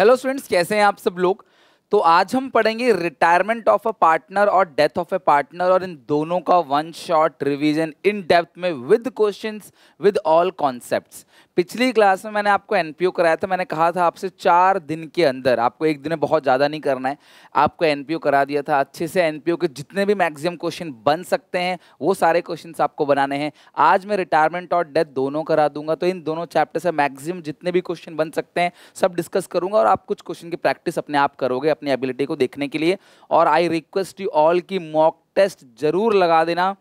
Hello students कैसे हैं आप सब लोग तो आज हम पढ़ेंगे रिटायरमेंट ऑफ अ पार्टनर और डेथ ऑफ ए पार्टनर और इन दोनों का one shot revision in depth में with questions with all concepts पिछली क्लास में मैंने आपको एन कराया था मैंने कहा था आपसे चार दिन के अंदर आपको एक दिन में बहुत ज़्यादा नहीं करना है आपको एन करा दिया था अच्छे से एन के जितने भी मैक्सिमम क्वेश्चन बन सकते हैं वो सारे क्वेश्चन आपको बनाने हैं आज मैं रिटायरमेंट और डेथ दोनों करा दूंगा तो इन दोनों चैप्टर से मैक्सिमम जितने भी क्वेश्चन बन सकते हैं सब डिस्कस करूंगा और आप कुछ क्वेश्चन की प्रैक्टिस अपने आप करोगे अपनी एबिलिटी को देखने के लिए और आई रिक्वेस्ट यू ऑल की मॉक टेस्ट जरूर लगा देना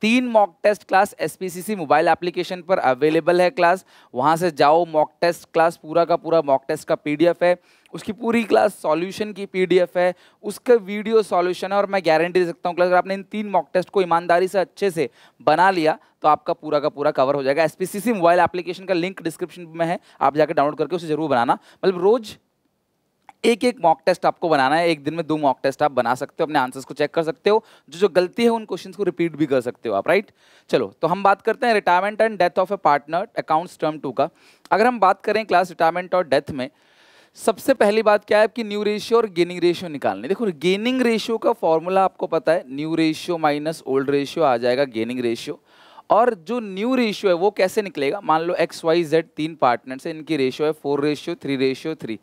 तीन mock test class SPCC mobile application पर अवेलेबल है क्लास वहाँ से जाओ मॉक टेस्ट क्लास पूरा का पूरा मॉक टेस्ट का पीडीएफ है उसकी पूरी क्लास सॉल्यूशन की पीडीएफ है उसका वीडियो सॉल्यूशन है और मैं गारंटी दे सकता हूँ क्लास अगर आपने इन तीन मॉक टेस्ट को ईमानदारी से अच्छे से बना लिया तो आपका पूरा का पूरा कवर हो जाएगा एसपीसीसी मोबाइल एप्लीकेशन का लिंक डिस्क्रिप्शन में है आप जाकर डाउनलोड करके उसे जरूर बनाना मतलब रोज़ एक एक मॉक टेस्ट आपको बनाना है एक दिन में दो मॉक टेस्ट आप बना सकते हो अपने आंसर्स को चेक कर सकते हो जो जो गलती है उन क्वेश्चन को रिपीट भी कर सकते हो आप राइट चलो तो हम बात करते हैं retirement and death of a partner accounts term two का अगर हम बात करें क्लास रिटायरमेंट और डेथ में सबसे पहली बात क्या है आपकी न्यू रेशियो और गेनिंग रेशियो निकालनी देखो गेनिंग रेशियो का फॉर्मूला आपको पता है new ratio minus old ratio आ जाएगा गेनिंग रेशियो और जो न्यू रेशियो है वो कैसे निकलेगा मान लो एक्स वाई जेड तीन पार्टनर से इनकी रेशियो है four ratio three ratio three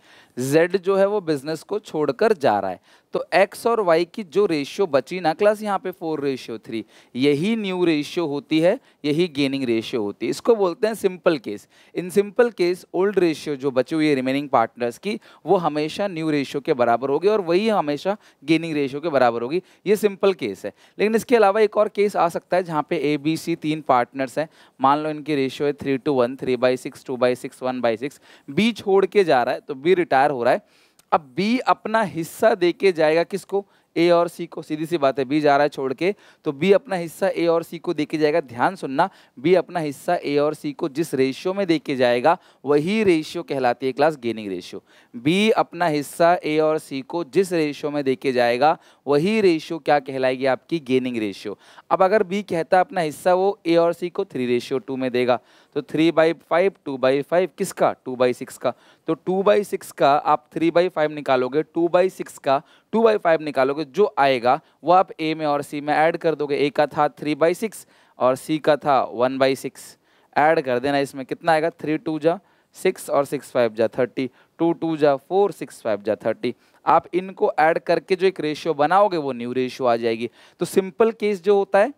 Z जो है वो बिजनेस को छोड़कर जा रहा है तो एक्स और वाई की जो रेशियो बची ना क्लास यहाँ पे फोर रेशियो थ्री यही न्यू रेशियो होती है यही गेनिंग रेशियो होती है इसको बोलते हैं simple case in simple case old ratio जो बची हुई है रिमेनिंग पार्टनर्स की वो हमेशा न्यू रेशियो के बराबर होगी और वही हमेशा गेनिंग रेशियो के बराबर होगी ये सिंपल केस है लेकिन इसके अलावा एक और केस आ सकता है जहाँ पे ए बी सी तीन पार्टनर्स हैं मान लो इनकी रेशियो है three two one three by six two by six one by six B छोड़ के जा रहा है तो बी रिटायर हो रहा है अब बी अपना हिस्सा दे के जाएगा किसको ए और सी को सीधी सी बात है बी जा रहा है छोड़ के तो बी अपना हिस्सा ए और सी को दे के जाएगा ध्यान सुनना बी अपना हिस्सा ए और सी को जिस रेशियो में दे के जाएगा वही रेशियो कहलाती है क्लास गेनिंग रेशियो बी अपना हिस्सा ए और सी को जिस रेशियो में दे के जाएगा वही रेशियो क्या कहलाएगी आपकी गेनिंग रेशियो अब अगर बी कहता अपना हिस्सा वो ए और सी को थ्री रेशियो टू में देगा तो three by five two by five किसका टू बाई सिक्स का तो टू बाई सिक्स का आप थ्री बाई फाइव निकालोगे टू बाई सिक्स का टू बाई फाइव निकालोगे जो आएगा वो आप ए में और सी में ऐड कर दोगे ए का था थ्री बाई सिक्स और सी का था वन बाई सिक्स ऐड कर देना इसमें कितना आएगा थ्री टू जा सिक्स और सिक्स फाइव जा थर्टी टू टू जा फोर सिक्स फाइव जा थर्टी आप इनको ऐड करके जो एक रेशियो बनाओगे वो न्यू रेशियो आ जाएगी तो सिंपल केस जो होता है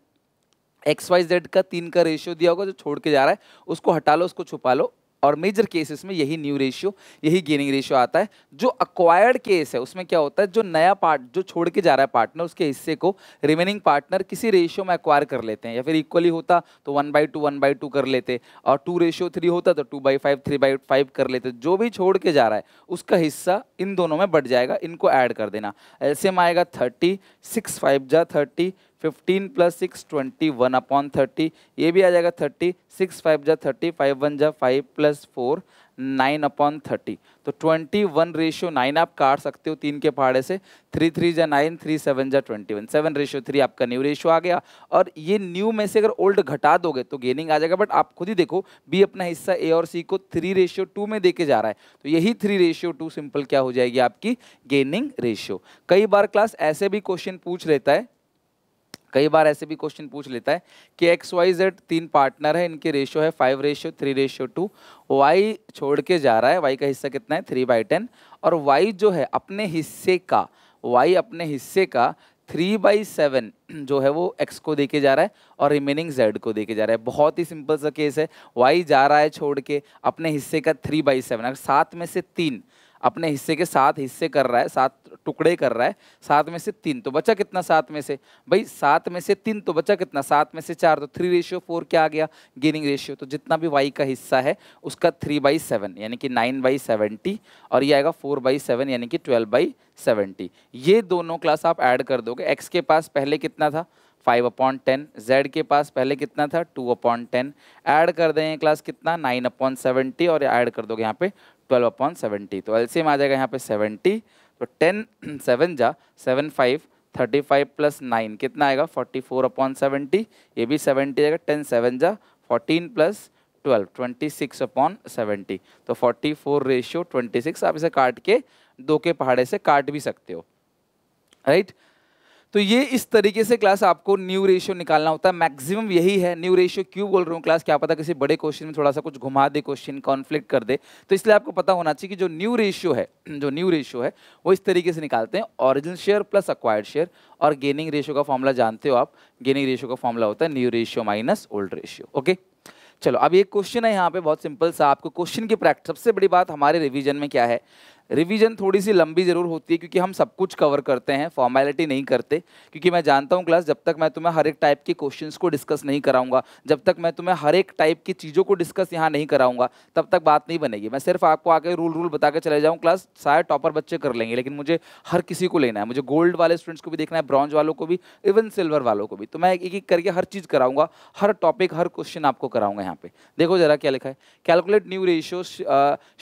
एक्स वाई जेड का तीन का रेशियो दिया होगा जो छोड़ के जा रहा है उसको हटा लो उसको छुपा लो और मेजर केसेस में यही न्यू रेशियो यही गेनिंग रेशियो आता है जो अक्वायर्ड केस है उसमें क्या होता है जो नया पार्ट जो छोड़ के जा रहा है पार्टनर उसके हिस्से को रिमेनिंग पार्टनर किसी रेशियो में अक्वायर कर लेते हैं या फिर इक्वली होता तो one by two one by two कर लेते और टू रेशियो थ्री होता तो two by five three by five कर लेते जो भी छोड़ के जा रहा है उसका हिस्सा इन दोनों में बढ़ जाएगा इनको ऐड कर देना एल्सियम आएगा थर्टी सिक्स फाइव जा thirty fifteen plus six twenty one upon thirty ये भी आ जाएगा थर्टी सिक्स फाइव जा थर्टी फाइव वन जा five plus four nine upon thirty तो ट्वेंटी वन रेशियो नाइन आप काट सकते हो तीन के पहाड़े से थ्री थ्री जा नाइन थ्री सेवन जा twenty one seven ratio three आपका न्यू रेशियो आ गया और ये न्यू में से अगर ओल्ड घटा दोगे तो गेनिंग आ जाएगा बट आप खुद ही देखो बी अपना हिस्सा ए और सी को थ्री रेशियो टू में देके जा रहा है तो यही थ्री रेशियो टू सिंपल क्या हो जाएगी आपकी गेनिंग रेशियो कई बार क्लास ऐसे भी क्वेश्चन पूछ लेता है कई बार ऐसे भी क्वेश्चन पूछ लेता है कि एक्स वाई जेड तीन पार्टनर है इनके रेशियो है five ratio three ratio two Y छोड़ के जा रहा है वाई का हिस्सा कितना है थ्री बाई टेन और वाई जो है अपने हिस्से का वाई अपने हिस्से का थ्री बाई सेवन जो है वो एक्स को देके जा रहा है और रिमेनिंग जेड को देके जा रहा है बहुत ही सिंपल सा केस है वाई जा रहा है छोड़ के अपने हिस्से का थ्री बाई सेवन अगर सात में से तीन अपने हिस्से के सात हिस्से कर रहा है सात टुकड़े कर रहा है सात में से तीन तो बचा कितना सात में से भाई सात में से तीन तो बचा कितना सात में से चार तो थ्री रेशियो फोर क्या आ गया गेनिंग रेशियो तो जितना भी वाई का हिस्सा है उसका थ्री बाई सेवन यानी कि नाइन बाई सेवेंटी और ये आएगा फोर बाई सेवन यानी कि ट्वेल्व बाई सेवेंटी ये दोनों क्लास आप ऐड कर दोगे एक्स के पास पहले कितना था फाइव अपॉन टेन जेड के पास पहले कितना था टू अपॉन टेन ऐड कर दें क्लास कितना नाइन अपॉन सेवेंटी और ऐड कर दोगे यहाँ पे ट्वेल्व अपॉन सेवेंटी तो एलसीएम आ जाएगा यहाँ पे सेवेंटी तो टेन सेवन जा seven five thirty five plus nine कितना आएगा फोर्टी फोर अपॉन सेवेंटी ये भी सेवेंटी आएगा टेन सेवन जा fourteen plus twelve twenty six upon seventy तो forty four ratio twenty six आप इसे काट के दो के पहाड़े से काट भी सकते हो राइट right? तो ये इस तरीके से क्लास आपको न्यू रेशियो निकालना होता है मैक्सिमम यही है न्यू रेशियो क्यों बोल रहा हूँ क्लास क्या पता किसी बड़े क्वेश्चन में थोड़ा सा कुछ घुमा दे क्वेश्चन कॉन्फ्लिक्ट कर दे तो इसलिए आपको पता होना चाहिए कि जो न्यू रेशियो है जो न्यू रेशियो है वो इस तरीके से निकालते हैं origin share plus acquired share और गेनिंग रेशियो का फॉर्मूला जानते हो आप गेनिंग रेशियो का फॉर्मूला होता है new ratio minus old ratio okay चलो अब एक क्वेश्चन है यहाँ पे बहुत सिंपल सा आपको क्वेश्चन की प्रैक्टिस सबसे बड़ी बात हमारे रिवीजन में क्या है रिवीजन थोड़ी सी लंबी ज़रूर होती है क्योंकि हम सब कुछ कवर करते हैं फॉर्मेलिटी नहीं करते क्योंकि मैं जानता हूँ क्लास जब तक मैं तुम्हें हर एक टाइप के क्वेश्चंस को डिस्कस नहीं कराऊंगा जब तक मैं तुम्हें हर एक टाइप की चीज़ों को डिस्कस यहाँ नहीं कराऊंगा तब तक बात नहीं बनेगी मैं सिर्फ आपको आगे रूल रूल बता के चले जाऊँ क्लास शायद टॉपर बच्चे कर लेंगे लेकिन मुझे हर किसी को लेना है मुझे गोल्ड वाले स्टूडेंट्स को भी देखना है ब्रॉन्ज वालों को भी इवन सिल्वर वालों को भी तो मैं एक एक करके हर चीज़ कराऊंगा हर टॉपिक हर क्वेश्चन आपको कराऊंगा यहाँ पे देखो जरा क्या लिखा है calculate new ratio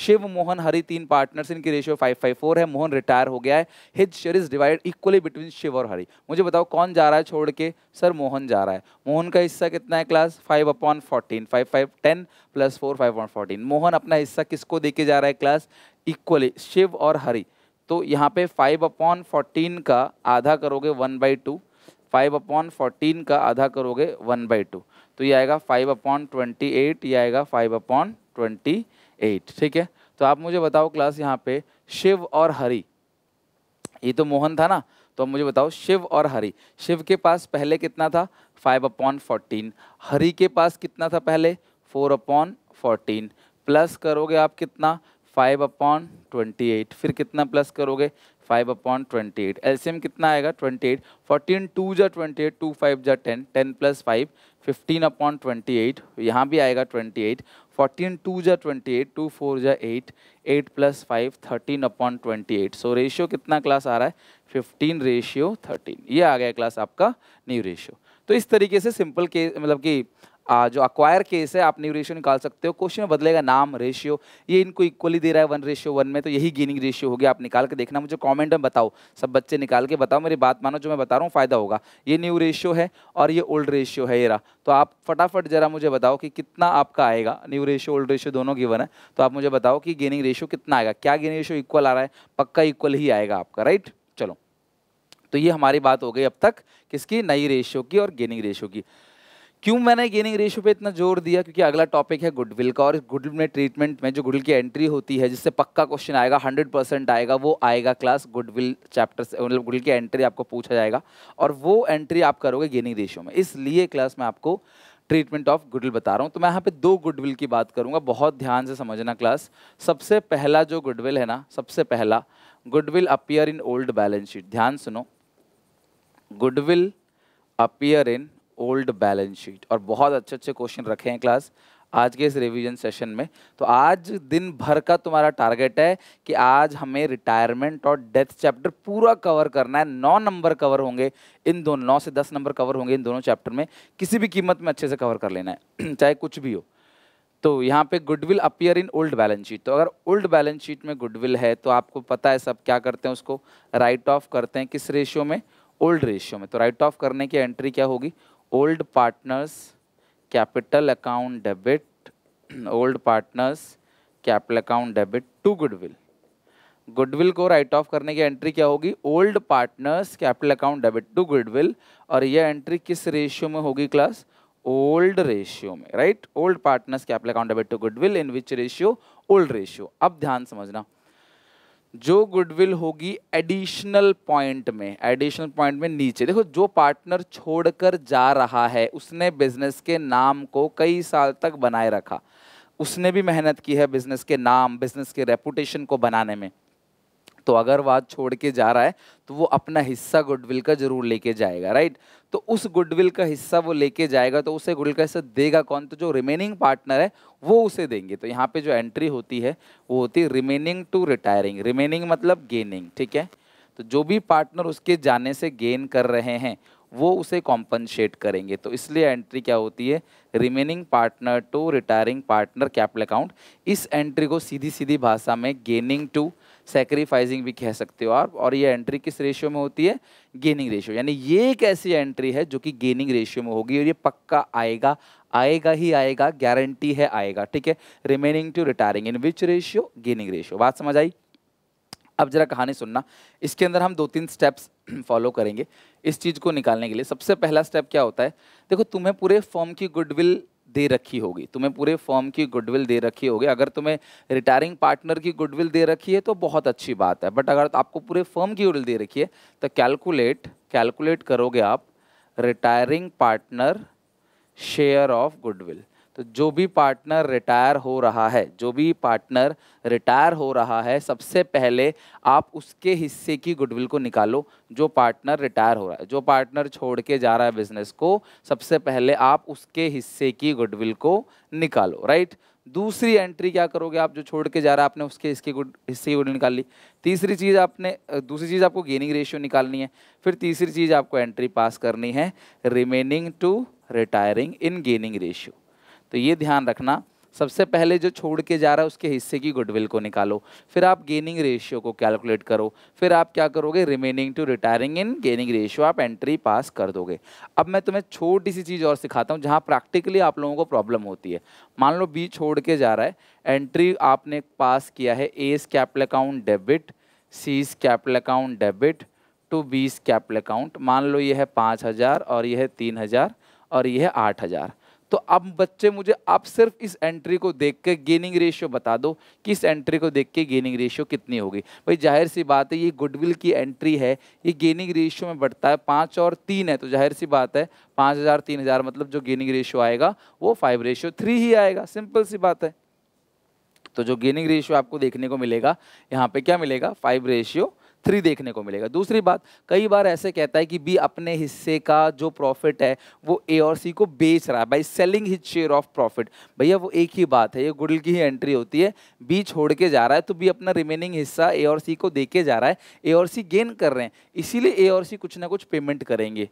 Shiv Mohan Hari तीन पार्टनर्स इनकी रेशियो फाइव फाइव फोर है मोहन रिटायर हो गया है his share is divide equally between Shiv और हरी मुझे बताओ कौन जा रहा है छोड़ के सर मोहन जा रहा है मोहन का हिस्सा कितना है class five upon fourteen five five ten plus four five upon fourteen Mohan अपना हिस्सा किसको देके जा रहा है क्लास इक्वली शिव और हरी तो यहाँ पे फाइव अपॉन फोर्टीन का आधा करोगे one by two five upon fourteen का आधा करोगे वन बाई टू तो ये आएगा फाइव अपॉन ट्वेंटी एट ये आएगा फाइव अपॉन ट्वेंटी एट ठीक है तो आप मुझे बताओ क्लास यहाँ पे शिव और हरि ये तो मोहन था ना तो अब मुझे बताओ शिव और हरि शिव के पास पहले कितना था फाइव अपॉन फोर्टीन हरि के पास कितना था पहले फोर अपॉन फोर्टीन प्लस करोगे आप कितना फाइव अपॉन ट्वेंटी एट फिर कितना प्लस करोगे five upon twenty eight M कितना आएगा ट्वेंटी एट फोर्टीन टू जा ट्वेंटी एट टू फाइव जा ten ten plus five fifteen upon twenty eight यहाँ भी आएगा ट्वेंटी एट फोर्टीन टू जा ट्वेंटी एट टू फोर जा eight eight plus five thirteen upon twenty eight so ratio कितना class आ रहा है फिफ्टीन रेशियो थर्टीन ये आ गया क्लास आपका न्यू रेशियो तो इस तरीके से सिंपल के मतलब कि जो अक्वायर केस है आप न्यू रेशियो निकाल सकते हो क्वेश्चन में बदलेगा नाम रेशियो ये इनको इक्वली दे रहा है वन रेशियो वन में तो यही गेनिंग रेशियो होगी आप निकाल के देखना मुझे कमेंट में बताओ सब बच्चे निकाल के बताओ मेरी बात मानो जो मैं बता रहा हूँ फ़ायदा होगा ये न्यू रेशियो है और ये ओल्ड रेशियो है येरा तो आप फटाफट जरा मुझे बताओ कि कितना आपका आएगा न्यू रेशियो ओल्ड रेशियो दोनों की वन है तो आप मुझे बताओ कि गेनिंग रेशियो कितना आएगा क्या गेनिंग रेशियो इक्वल आ रहा है पक्का इक्वल ही आएगा आपका राइट चलो तो ये हमारी बात हो गई अब तक किसकी नई रेशियो की और गेनिंग रेशियो की क्यों मैंने गेनिंग रेशियो पे इतना जोर दिया क्योंकि अगला टॉपिक है गुडविल का और गुडविल में ट्रीटमेंट में जो गुडविल की एंट्री होती है जिससे पक्का क्वेश्चन आएगा 100 परसेंट आएगा वो आएगा क्लास गुडविल चैप्टर से मतलब गुडविल की एंट्री आपको पूछा जाएगा और वो एंट्री आप करोगे गेनिंग रेशियो में इसलिए क्लास में आपको ट्रीटमेंट ऑफ गुडविल बता रहा हूँ तो मैं यहाँ पे दो गुडविल की बात करूँगा बहुत ध्यान से समझना क्लास सबसे पहला जो गुडविल है ना सबसे पहला goodwill appear in old balance sheet ध्यान सुनो goodwill appear in old balance sheet और बहुत अच्छे अच्छे क्वेश्चन रखे हैं क्लास आज के इस रिवीजन सेशन में तो आज दिन भर का तुम्हारा टारगेट है कि आज हमें रिटायरमेंट और डेथ चैप्टर पूरा कवर करना है नौ नंबर कवर होंगे इन दोनों नौ से दस नंबर कवर होंगे इन दोनों चैप्टर में किसी भी कीमत में अच्छे से कवर कर लेना है चाहे कुछ भी हो तो यहाँ पे goodwill appear in old balance sheet तो अगर ओल्ड बैलेंस शीट में गुडविल है तो आपको पता है सब क्या करते हैं उसको राइट ऑफ करते हैं किस रेशियो में ओल्ड रेशियो में तो राइट ऑफ करने की एंट्री क्या होगी old partners capital account debit old partners capital account debit to goodwill goodwill को राइट ऑफ करने की एंट्री क्या होगी old partners capital account debit to goodwill और यह एंट्री किस रेशियो में होगी क्लास ओल्ड रेशियो में right old partners capital account debit to goodwill in which ratio old ratio अब ध्यान समझना जो गुडविल होगी एडिशनल पॉइंट में एडिशनल पॉइंट में नीचे देखो जो पार्टनर छोड़कर जा रहा है उसने बिजनेस के नाम को कई साल तक बनाए रखा उसने भी मेहनत की है बिजनेस के नाम बिजनेस के रेपुटेशन को बनाने में तो अगर वह छोड़ के जा रहा है तो वो अपना हिस्सा गुडविल का जरूर लेके जाएगा राइट तो उस गुडविल का हिस्सा वो लेके जाएगा तो उसे गुडविल का हिस्सा देगा कौन तो जो रिमेनिंग पार्टनर है वो उसे देंगे तो यहाँ पे जो एंट्री होती है वो होती है रिमेनिंग टू रिटायरिंग रिमेनिंग मतलब गेनिंग ठीक है तो जो भी पार्टनर उसके जाने से गेन कर रहे हैं वो उसे कॉम्पनसेट करेंगे तो इसलिए एंट्री क्या होती है remaining partner to retiring partner capital account इस एंट्री को सीधी सीधी भाषा में गेनिंग टू सेक्रीफाइसिंग भी कह सकते हो आप और ये एंट्री किस रेशियो में होती है गेनिंग रेशियो यानी ये एक ऐसी एंट्री है जो कि गेनिंग रेशियो में होगी और ये पक्का आएगा आएगा ही आएगा गारंटी है आएगा ठीक है remaining to retiring in which ratio gaining ratio बात समझ आई अब जरा कहानी सुनना इसके अंदर हम दो तीन स्टेप्स फॉलो करेंगे इस चीज़ को निकालने के लिए सबसे पहला स्टेप क्या होता है देखो तुम्हें पूरे फॉर्म की गुडविल दे रखी होगी तुम्हें पूरे फॉर्म की गुडविल दे रखी होगी अगर तुम्हें रिटायरिंग पार्टनर की गुडविल दे रखी है तो बहुत अच्छी बात है बट अगर आपको पूरे फॉर्म की गुडविल दे रखी है तो कैलकुलेट कैलकुलेट करोगे आप retiring partner share of goodwill तो जो भी पार्टनर रिटायर हो रहा है जो भी पार्टनर रिटायर हो रहा है सबसे पहले आप उसके हिस्से की गुडविल को निकालो जो पार्टनर रिटायर हो रहा है जो पार्टनर छोड़ के जा रहा है बिजनेस को सबसे पहले आप उसके हिस्से की गुडविल को निकालो राइट दूसरी एंट्री क्या करोगे आप जो छोड़ के जा रहा है आपने उसके इसके गुड हिस्से की गुडविल निकाल ली तीसरी चीज़ आपने दूसरी चीज़ आपको गेनिंग रेशियो निकालनी है फिर तीसरी चीज़ आपको एंट्री पास करनी है remaining to retiring in gaining ratio तो ये ध्यान रखना सबसे पहले जो छोड़ के जा रहा है उसके हिस्से की गुडविल को निकालो फिर आप गेनिंग रेशियो को कैलकुलेट करो फिर आप क्या करोगे remaining to retiring in gaining ratio आप एंट्री पास कर दोगे अब मैं तुम्हें छोटी सी चीज़ और सिखाता हूँ जहाँ प्रैक्टिकली आप लोगों को प्रॉब्लम होती है मान लो बी छोड़ के जा रहा है एंट्री आपने पास किया है S capital account debit C's capital account debit to B's capital account मान लो यह है पाँच हज़ार और यह है तीन हज़ार और यह है आठ हज़ार तो अब बच्चे मुझे आप सिर्फ इस एंट्री को देख के गेनिंग रेशियो बता दो कि इस एंट्री को देख के गेनिंग रेशियो कितनी होगी भाई जाहिर सी बात है ये गुडविल की एंट्री है ये गेनिंग रेशियो में बढ़ता है पाँच और तीन है तो जाहिर सी बात है पाँच हज़ार तीन हज़ार मतलब जो गेनिंग रेशियो आएगा वो फाइव रेशियो थ्री ही आएगा सिंपल सी बात है तो जो गेनिंग रेशियो आपको देखने को मिलेगा यहाँ पर क्या मिलेगा फाइव रेशियो थ्री देखने को मिलेगा दूसरी बात कई बार ऐसे कहता है कि बी अपने हिस्से का जो प्रॉफिट है वो ए और सी को बेच रहा है by selling his share of profit भैया वो एक ही बात है ये गुडल की ही एंट्री होती है बी छोड़ के जा रहा है तो बी अपना रिमेनिंग हिस्सा ए और सी को दे के जा रहा है ए और सी गेन कर रहे हैं इसीलिए ए और सी कुछ ना कुछ पेमेंट करेंगे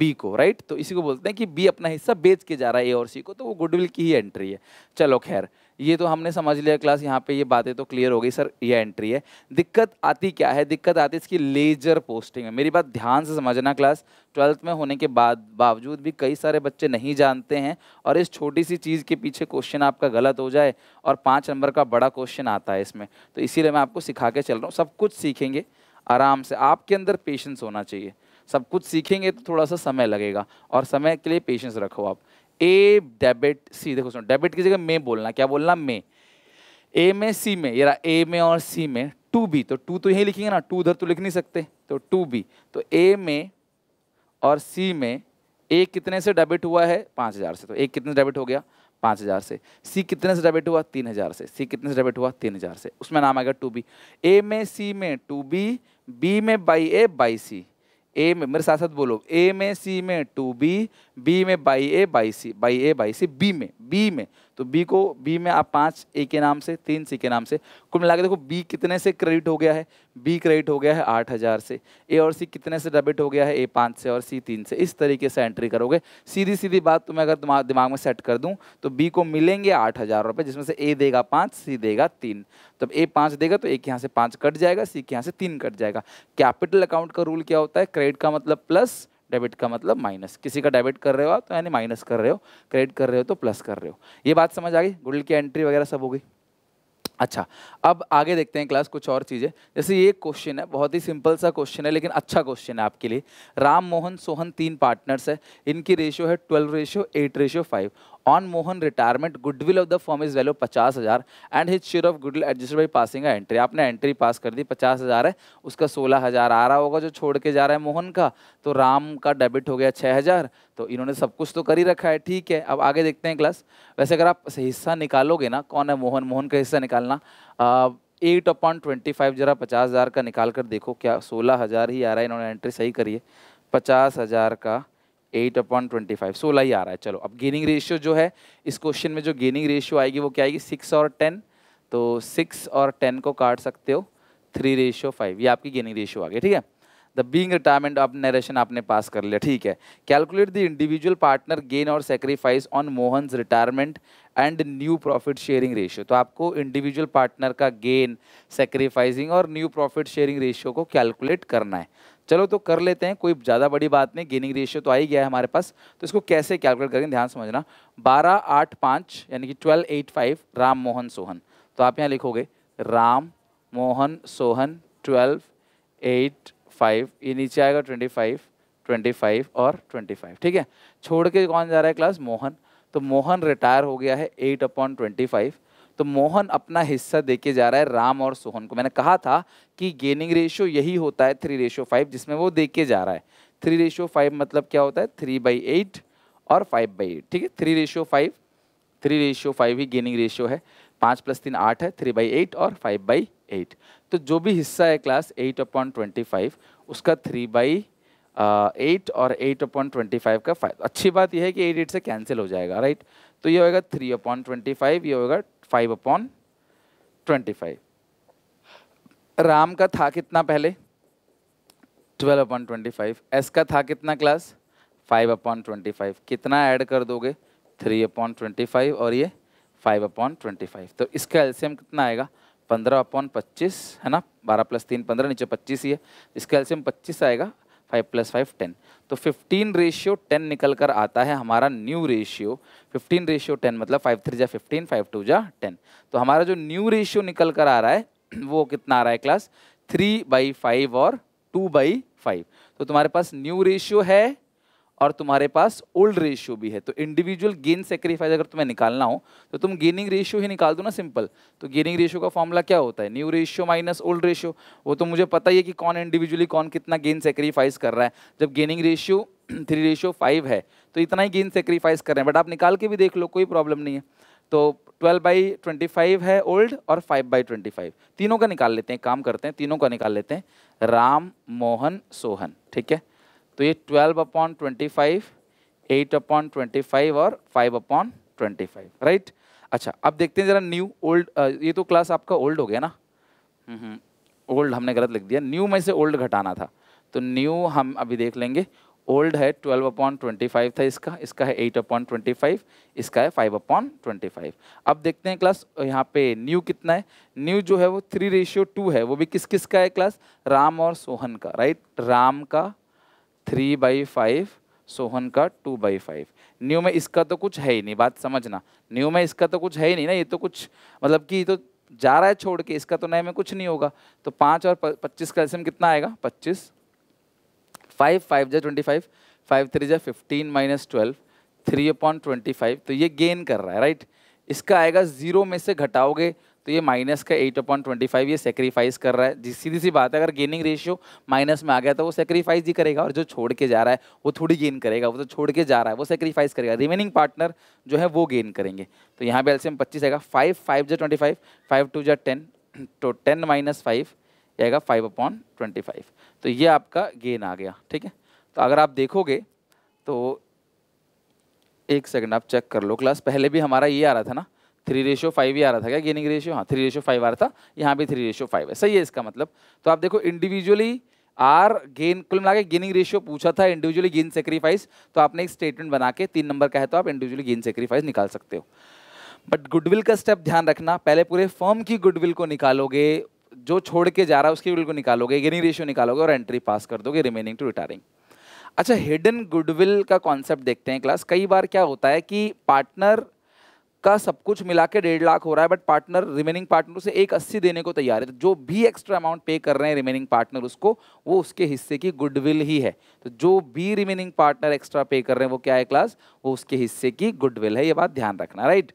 बी को राइट तो इसी को बोलते हैं कि बी अपना हिस्सा बेच के जा रहा है ए और सी को तो वो गुडविल की ही एंट्री है चलो खैर ये तो हमने समझ लिया क्लास यहाँ पे ये बातें तो क्लियर हो गई सर ये एंट्री है दिक्कत आती क्या है दिक्कत आती है इसकी लेजर पोस्टिंग है मेरी बात ध्यान से समझना क्लास ट्वेल्थ में होने के बाद बावजूद भी कई सारे बच्चे नहीं जानते हैं और इस छोटी सी चीज़ के पीछे क्वेश्चन आपका गलत हो जाए और पाँच नंबर का बड़ा क्वेश्चन आता है इसमें तो इसीलिए मैं आपको सिखा के चल रहा हूँ सब कुछ सीखेंगे आराम से आपके अंदर पेशेंस होना चाहिए सब कुछ सीखेंगे तो थोड़ा सा समय लगेगा और समय के लिए पेशेंस रखो आप ए डेबिट सी देखो सुनो डेबिट की जगह में बोलना क्या बोलना में ए में सी में यार ए में और सी में टू बी तो टू तो यही लिखेंगे ना टू उधर तो लिख नहीं सकते तो टू बी तो ए में और सी में ए कितने से डेबिट हुआ है पाँच हज़ार से तो ए कितने से डेबिट हो गया पाँच हज़ार से सी कितने से डेबिट हुआ तीन हज़ार से सी कितने से डेबिट हुआ तीन हज़ार से उसमें नाम आएगा टू बी ए में सी में टू बी बी में by A by C A में मेरे साथ साथ बोलो ए में सी में टू बी बी में by A by C by A by C B में बी में तो बी को बी में आप पाँच ए के नाम से तीन सी के नाम से कुल मिला के देखो बी कितने से क्रेडिट हो गया है बी क्रेडिट हो गया है आठ हज़ार से ए और सी कितने से डेबिट हो गया है ए पाँच से और सी तीन से इस तरीके से एंट्री करोगे सीधी सीधी बात तुम्हें तो अगर दिमाग दिमाग में सेट कर दूँ तो बी को मिलेंगे आठ हज़ार रुपये जिसमें से ए देगा पाँच सी देगा तीन तब तो ए पाँच देगा तो ए के यहाँ से पाँच कट जाएगा सी के यहाँ से तीन कट जाएगा कैपिटल अकाउंट का रूल क्या होता है क्रेडिट का मतलब प्लस डेबिट का मतलब माइनस किसी का डेबिट कर रहे हो आप तो यानी माइनस कर रहे हो क्रेडिट कर रहे हो तो प्लस कर रहे हो ये बात समझ आ गई गुडल की एंट्री वगैरह सब हो गई अच्छा अब आगे देखते हैं क्लास कुछ और चीज़ें जैसे ये क्वेश्चन है बहुत ही सिंपल सा क्वेश्चन है लेकिन अच्छा क्वेश्चन है आपके लिए राम मोहन सोहन तीन पार्टनर्स है इनकी रेशियो है twelve ratio eight ratio five on Mohan retirement goodwill of the firm is value पचास हज़ार and his share of goodwill adjusted by passing है एंट्री आपने एंट्री पास कर दी पचास हज़ार है उसका सोलह हज़ार आ रहा होगा जो छोड़ के जा रहा है मोहन का तो राम का डेबिट हो गया छः हज़ार तो इन्होंने सब कुछ तो कर ही रखा है ठीक है अब आगे देखते हैं क्लास वैसे अगर आप हिस्सा निकालोगे ना कौन है मोहन मोहन का हिस्सा निकालना एट अपॉन ट्वेंटी फाइव जरा पचास हज़ार का निकाल कर देखो क्या सोलह हज़ार ही आ रहा है इन्होंने एंट्री सही करी है पचास हज़ार का एट अपॉन ट्वेंटी फाइव सोलह ही आ रहा है चलो अब गेनिंग रेशियो जो है इस क्वेश्चन में जो गेनिंग रेशियो आएगी वो क्या आएगी सिक्स और टेन तो सिक्स और टेन को काट सकते हो थ्री रेशियो फाइव ये आपकी गेनिंग रेशियो आ गई ठीक है the being retirement of narration आपने पास कर लिया ठीक है calculate the individual partner gain और sacrifice on Mohan retirement and new profit sharing ratio तो आपको इंडिविजुअल पार्टनर का गेन सेक्रीफाइसिंग और न्यू प्रॉफिट शेयरिंग रेशियो को कैलकुलेट करना है चलो तो कर लेते हैं कोई ज़्यादा बड़ी बात नहीं गेनिंग रेशियो तो आ ही गया है हमारे पास तो इसको कैसे कैलकुलेट करेंगे ध्यान समझना बारह आठ पाँच यानी कि twelve eight five Ram Mohan Sohan तो आप यहाँ लिखोगे Ram Mohan Sohan twelve eight five ये नीचे आएगा ट्वेंटी फाइव ट्वेंटी फाइव और ट्वेंटी फाइव ठीक है छोड़ के कौन जा रहा है क्लास मोहन तो मोहन रिटायर हो गया है एट अपॉन ट्वेंटी फाइव तो मोहन अपना हिस्सा दे के जा रहा है राम और सोहन को मैंने कहा था कि गेनिंग रेशियो यही होता है थ्री रेशियो फाइव जिसमें वो देके जा रहा है थ्री रेशियो फाइव मतलब क्या होता है थ्री बाई एट और फाइव बाई एट ठीक है three ratio five three ratio five ही गेनिंग रेशियो है पाँच प्लस तीन आठ है थ्री बाई एट और फाइव बाई एट तो जो भी हिस्सा है class eight upon twenty five उसका थ्री बाई एट और एट अपॉन ट्वेंटी फाइव का फाइव अच्छी बात यह है कि एट एट से कैंसिल हो जाएगा राइट तो ये होगा थ्री अपॉन ट्वेंटी फाइव ये होगा five upon twenty five Ram का था कितना पहले twelve upon twenty five S का था कितना class five upon twenty five कितना ऐड कर दोगे थ्री अपॉन ट्वेंटी फाइव और ये फाइव अपॉन ट्वेंटी फाइव तो इसका एल्सियम कितना आएगा पंद्रह अपॉन पच्चीस है ना बारह प्लस तीन पंद्रह नीचे पच्चीस ही है इसका एल्सियम पच्चीस आएगा फाइव प्लस फाइव टेन तो फिफ्टीन रेशियो टेन निकल कर आता है हमारा new ratio fifteen ratio ten मतलब फाइव थ्री जा फिफ्टीन फाइव टू जा टेन तो हमारा जो न्यू रेशियो निकल कर आ रहा है वो कितना आ रहा है क्लास थ्री बाई फाइव और टू बाई फाइव तो तुम्हारे पास न्यू रेशियो है और तुम्हारे पास ओल्ड रेशियो भी है तो इंडिविजुअल गेन सेक्रीफाइस अगर तुम्हें निकालना हो तो तुम गेनिंग रेशियो ही निकाल दो ना सिंपल तो गेनिंग रेशियो का फॉर्मूला क्या होता है new ratio minus old ratio वो तो मुझे पता ही है कि कौन इंडिविजुअली कौन कितना गेन सेक्रीफाइस कर रहा है जब gaining ratio three ratio five है तो इतना ही गेन सेक्रीफाइस कर रहे हैं बट आप निकाल के भी देख लो कोई प्रॉब्लम नहीं है तो ट्वेल्व बाई ट्वेंटी फाइव है ओल्ड और फाइव बाई ट्वेंटी फाइव तीनों का निकाल लेते हैं काम करते हैं तीनों का निकाल लेते हैं राम मोहन सोहन ठीक है तो ये twelve upon twenty five eight upon twenty five और five upon twenty five right अच्छा अब देखते हैं ज़रा न्यू ओल्ड ये तो क्लास आपका ओल्ड हो गया ना ओल्ड हम्म, हमने गलत लिख दिया न्यू में से ओल्ड घटाना था तो न्यू हम अभी देख लेंगे ओल्ड है ट्वेल्व अपॉन ट्वेंटी फाइव था इसका इसका है एट अपॉन ट्वेंटी फाइव इसका है फाइव अपॉन ट्वेंटी फाइव अब देखते हैं क्लास यहाँ पे न्यू कितना है न्यू जो है वो थ्री रेशियो टू है वो भी किस किस का है क्लास राम और सोहन का राइट राम का थ्री बाई फाइव सोहन का टू बाई फाइव न्यू में इसका तो कुछ है ही नहीं बात समझना न्यू में इसका तो कुछ है ही नहीं ना ये तो कुछ मतलब कि ये तो जा रहा है छोड़ के इसका तो नए में कुछ नहीं होगा तो पाँच और पच्चीस का एल्सियम कितना आएगा पच्चीस फाइव फाइव जै ट्वेंटी फाइव फाइव थ्री जै fifteen minus twelve three upon twenty five तो ये गेन कर रहा है राइट इसका आएगा ज़ीरो में से घटाओगे तो ये माइनस का एट अपॉइंट ट्वेंटी फाइव ये सेक्रीफाइस कर रहा है जिस सीधी सी बात है अगर गेनिंग रेशियो माइनस में आ गया तो वो सेक्रीफाइस ही करेगा और जो छोड़ के जा रहा है वो थोड़ी गेन करेगा वो तो छोड़ के जा रहा है वो सेक्रीफाइस करेगा रिमेनिंग पार्टनर जो है वो गेन करेंगे तो यहाँ पे एल्सियम पच्चीस आएगा फाइव फाइव जो ट्वेंटी फाइव फाइव टू जो टेन तो टेन माइनस फाइव आएगा फाइव अपॉन ट्वेंटी फाइव तो ये आपका गेन आ गया ठीक है तो अगर आप देखोगे तो एक सेकेंड आप चेक कर लो क्लास पहले भी हमारा ये आ रहा था ना थ्री रेशियो फाइव ही आ रहा था क्या गेनिंग रेशियो हाँ थ्री रेशियो फाइव आ रहा था यहाँ भी थ्री रेशियो फाइव है सही है इसका मतलब तो आप देखो इंडिविजुअली आर गेन कुल मिला के गेनिंग रेशियो पूछा था इंडिविजुअली गेन सेक्रीफाइस तो आपने एक स्टेटमेंट बना के तीन नंबर का है तो आप इंडिविजुअली गेन सेक्रीफाइस निकाल सकते हो बट गुडविल का स्टेप ध्यान रखना पहले पूरे फर्म की गुडविल को निकालोगे जो छोड़ के जा रहा है उसकी गुडविल को निकालोगे गेनिंग रेशियो निकालोगे और एंट्री पास कर दोगे रिमेनिंग टू रिटायरिंग अच्छा हिडन गुडविल का कॉन्सेप्ट देखते हैं क्लास कई बार क्या होता है कि पार्टनर का सब कुछ मिला के डेढ़ लाख हो रहा है बट पार्टनर रिमेनिंग पार्टनर से एक अस्सी देने को तैयार है तो जो भी एक्स्ट्रा अमाउंट पे कर रहे हैं रिमेनिंग पार्टनर उसको वो उसके हिस्से की गुडविल ही है तो जो भी रिमेनिंग पार्टनर एक्स्ट्रा पे कर रहे हैं वो क्या है क्लास वो उसके हिस्से की गुडविल है ये बात ध्यान रखना राइट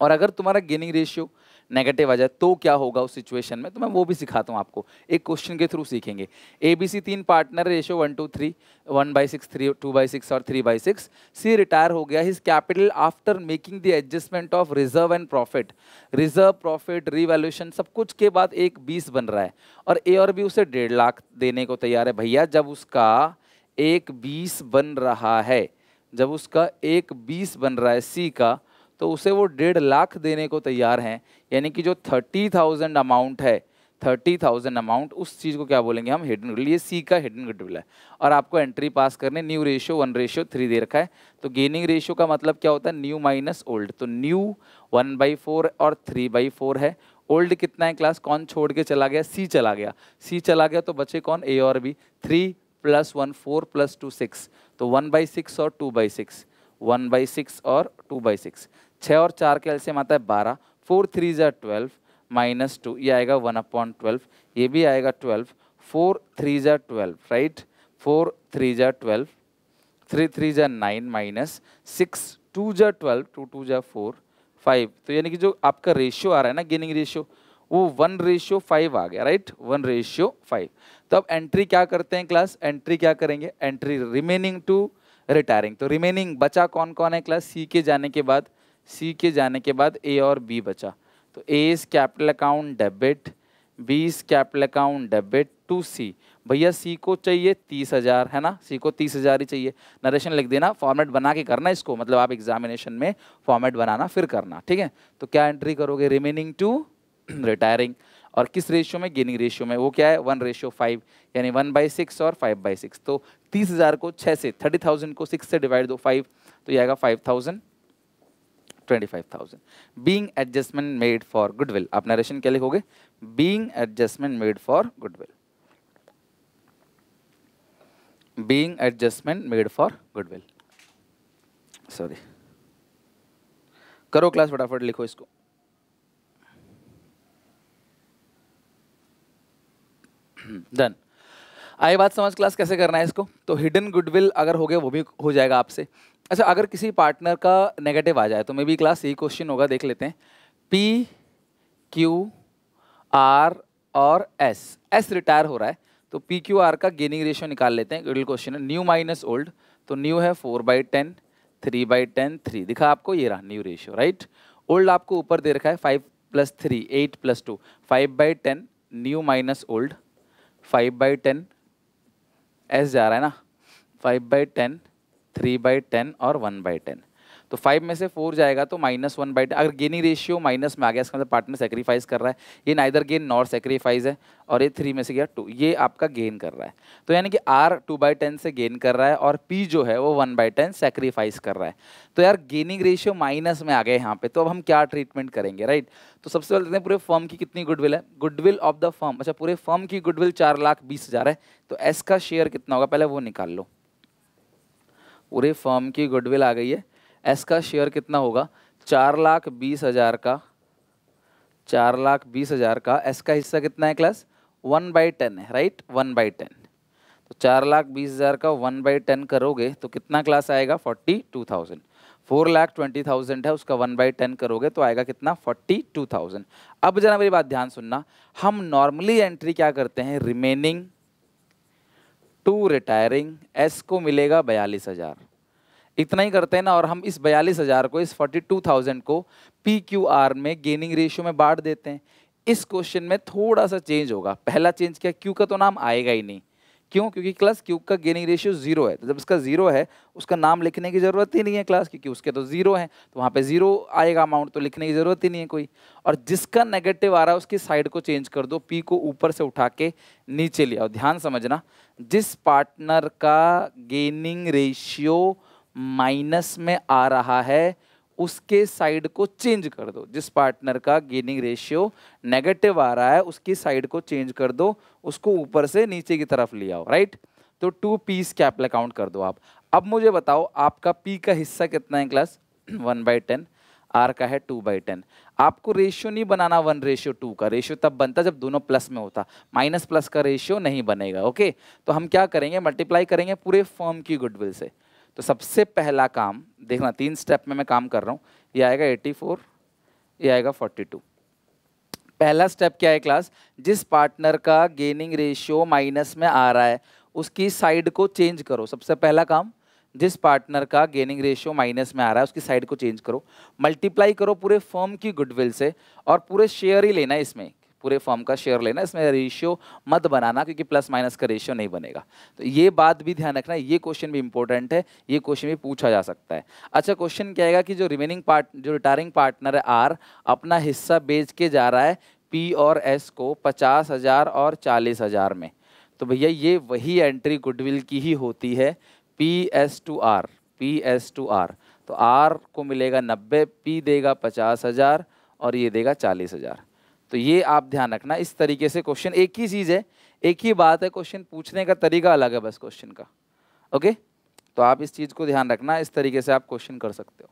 और अगर तुम्हारा गेनिंग रेशियो नेगेटिव आ जाए तो क्या होगा उस सिचुएशन में तो मैं वो भी सिखाता हूँ आपको एक क्वेश्चन के थ्रू सीखेंगे ए बी सी तीन partner ratio one two three one by six three two by six और three by six C retire हो गया his capital after making the adjustment of reserve and profit reserve profit revaluation सब कुछ के बाद एक बीस बन रहा है और ए और बी उसे डेढ़ लाख देने को तैयार है भैया जब उसका एक बीस बन रहा है जब उसका एक बीस बन रहा है सी का तो उसे वो डेढ़ लाख देने को तैयार हैं यानी कि जो थर्टी थाउजेंड अमाउंट है थर्टी थाउजेंड अमाउंट उस चीज़ को क्या बोलेंगे हम हिडन गुडविल ये सी का हिडन गुडविल है और आपको एंट्री पास करने new ratio one ratio three दे रखा है तो गेनिंग रेशियो का मतलब क्या होता है न्यू माइनस ओल्ड तो न्यू वन बाई फोर और थ्री बाई फोर है ओल्ड कितना है क्लास कौन छोड़ के चला गया सी चला गया सी चला गया तो बचे कौन ए और B three plus one four plus two six तो वन बाई सिक्स और two by six one by six और टू बाई सिक्स छः और चार के एल्सियम आता है बारह फोर थ्री ज़ा ट्वेल्व माइनस टू ये आएगा वन अपॉन ट्वेल्व ये भी आएगा ट्वेल्व फोर थ्री ज़ा ट्वेल्व राइट फोर थ्री ज़ा ट्वेल्व थ्री थ्री ज़ा नाइन माइनस सिक्स टू ज़ा ट्वेल्व टू टू ज़ा फोर फाइव तो यानी कि जो आपका रेशियो आ रहा है ना गेनिंग रेशियो वो वन रेशियो फाइव आ गया राइट वन रेशियो फाइव तो अब एंट्री क्या करते हैं क्लास एंट्री क्या करेंगे एंट्री रिमेनिंग टू रिटायरिंग तो रिमेनिंग बचा कौन कौन है क्लास सी के जाने के बाद सी के जाने के बाद ए और बी बचा तो A is capital account debit B is capital account debit to C भैया सी को चाहिए तीस हज़ार है ना सी को तीस हज़ार ही चाहिए नरेशन लिख देना फॉर्मेट बना के करना इसको मतलब आप एग्जामिनेशन में फॉर्मेट बनाना फिर करना ठीक है तो क्या एंट्री करोगे रिमेनिंग टू रिटायरिंग और किस रेशियो में गेनिंग रेशियो में वो क्या है वन रेशियो फाइव यानी वन बाई सिक्स और फाइव बाई सिक्स तो तीस हज़ार को छः से थर्टी थाउजेंड को सिक्स से डिवाइड दो फाइव तो यह आएगा five thousand twenty five thousand being adjustment made for goodwill आप नरेशन क्या लिखोगे being adjustment made for goodwill being adjustment made for goodwill sorry करो क्लास फटाफट लिखो इसको डन आई बात समझ क्लास कैसे करना है इसको तो हिडन गुडविल अगर हो गया वो भी हो जाएगा आपसे अच्छा अगर किसी पार्टनर का नेगेटिव आ जाए तो मे बी क्लास यही क्वेश्चन होगा देख लेते हैं पी क्यू आर और एस एस रिटायर हो रहा है तो पी क्यू आर का गेनिंग रेशियो निकाल लेते हैं गुडविल क्वेश्चन है न्यू माइनस ओल्ड तो न्यू है four by ten three by ten three दिखा आपको ये रहा न्यू रेशियो राइट ओल्ड आपको ऊपर दे रखा है five plus three eight plus two five by ten new minus old five by ten S जा रहा है ना five by ten three by ten और वन बाई टेन तो फाइव में से फोर जाएगा तो माइनस वन बाई अगर गेनिंग रेशियो माइनस में आ गया इसका मतलब पार्टनर सेक्रीफाइस कर रहा है ये नाइदर गेन नॉर सेक्रीफाइस है और ये थ्री में से गया टू ये आपका गेन कर रहा है तो यानी कि आर टू बाई टेन से गेन कर रहा है और पी जो है वो वन बाई टेन सेक्रीफाइस कर रहा है तो यार गेनिंग रेशियो माइनस में आ गए यहाँ पे तो अब हम क्या ट्रीटमेंट करेंगे राइट तो सबसे पहले देखते हैं पूरे फर्म की कितनी गुडविल है गुडविल ऑफ द फर्म अच्छा पूरे फर्म की गुडविल चार लाख बीस हज़ार है तो एस का शेयर कितना होगा पहले वो निकाल लो पूरे फर्म की गुडविल आ गई है एस का शेयर कितना होगा चार लाख बीस हज़ार का चार लाख बीस हज़ार का एस का हिस्सा कितना है क्लास वन बाई टेन है राइट वन बाई टेन तो चार लाख बीस हज़ार का वन बाई टेन करोगे तो कितना क्लास आएगा forty two thousand four lakh twenty thousand है उसका वन बाई टेन करोगे तो आएगा कितना फोर्टी टू थाउजेंड अब जरा मेरी बात ध्यान सुनना हम नॉर्मली एंट्री क्या करते हैं रिमेनिंग टू रिटायरिंग एस को मिलेगा बयालीस हज़ार इतना ही करते हैं ना और हम इस बयालीस हज़ार को इस फोर्टी टू थाउजेंड को पी क्यू आर में गेनिंग रेशियो में बांट देते हैं इस क्वेश्चन में थोड़ा सा चेंज होगा पहला चेंज क्या क्यू का तो नाम आएगा ही नहीं क्यों क्योंकि क्लास क्यू का गेनिंग रेशियो जीरो है तो जब इसका जीरो है उसका नाम लिखने की ज़रूरत ही नहीं है क्लास क्योंकि उसके तो जीरो है तो वहाँ पे जीरो आएगा अमाउंट तो लिखने की ज़रूरत ही नहीं है कोई और जिसका नेगेटिव आ रहा है उसकी साइड को चेंज कर दो पी को ऊपर से उठा के नीचे लिया और ध्यान समझना जिस पार्टनर का गेनिंग रेशियो माइनस में आ रहा है उसके साइड को चेंज कर दो जिस पार्टनर का गेनिंग रेशियो नेगेटिव आ रहा है उसकी साइड को चेंज कर दो उसको ऊपर से नीचे की तरफ ले आओ राइट तो टू पीस कैपिटल अकाउंट कर दो आप अब मुझे बताओ आपका पी का हिस्सा कितना है class one by ten R का है टू बाई टेन आपको रेशियो नहीं बनाना वन रेशियो टू का रेशियो तब बनता जब दोनों प्लस में होता माइनस प्लस का रेशियो नहीं बनेगा ओके तो हम क्या करेंगे मल्टीप्लाई करेंगे पूरे फॉर्म की गुडविल से तो सबसे पहला काम देखना तीन स्टेप में मैं काम कर रहा हूँ ये आएगा 84 ये आएगा 42 पहला स्टेप क्या है क्लास जिस पार्टनर का गेनिंग रेशियो माइनस में आ रहा है उसकी साइड को चेंज करो सबसे पहला काम जिस पार्टनर का गेनिंग रेशियो माइनस में आ रहा है उसकी साइड को चेंज करो मल्टीप्लाई करो पूरे फर्म की गुडविल से और पूरे शेयर ही लेना है इसमें पूरे फॉर्म का शेयर लेना इसमें रेशियो मत बनाना क्योंकि प्लस माइनस का रेशियो नहीं बनेगा तो ये बात भी ध्यान रखना ये क्वेश्चन भी इंपॉर्टेंट है ये क्वेश्चन भी पूछा जा सकता है अच्छा क्वेश्चन क्या है कि जो रिमेनिंग पार्ट जो रिटायरिंग पार्टनर है आर अपना हिस्सा बेच के जा रहा है पी और एस को पचास हज़ार और चालीस हज़ार में तो भैया ये वही एंट्री गुडविल की ही होती है P S to R P S to R तो आर को मिलेगा नब्बे पी देगा पचास हज़ार और ये देगा चालीस हज़ार तो ये आप ध्यान रखना इस तरीके से क्वेश्चन एक ही चीज़ है एक ही बात है क्वेश्चन पूछने का तरीका अलग है बस क्वेश्चन का ओके तो आप इस चीज़ को ध्यान रखना इस तरीके से आप क्वेश्चन कर सकते हो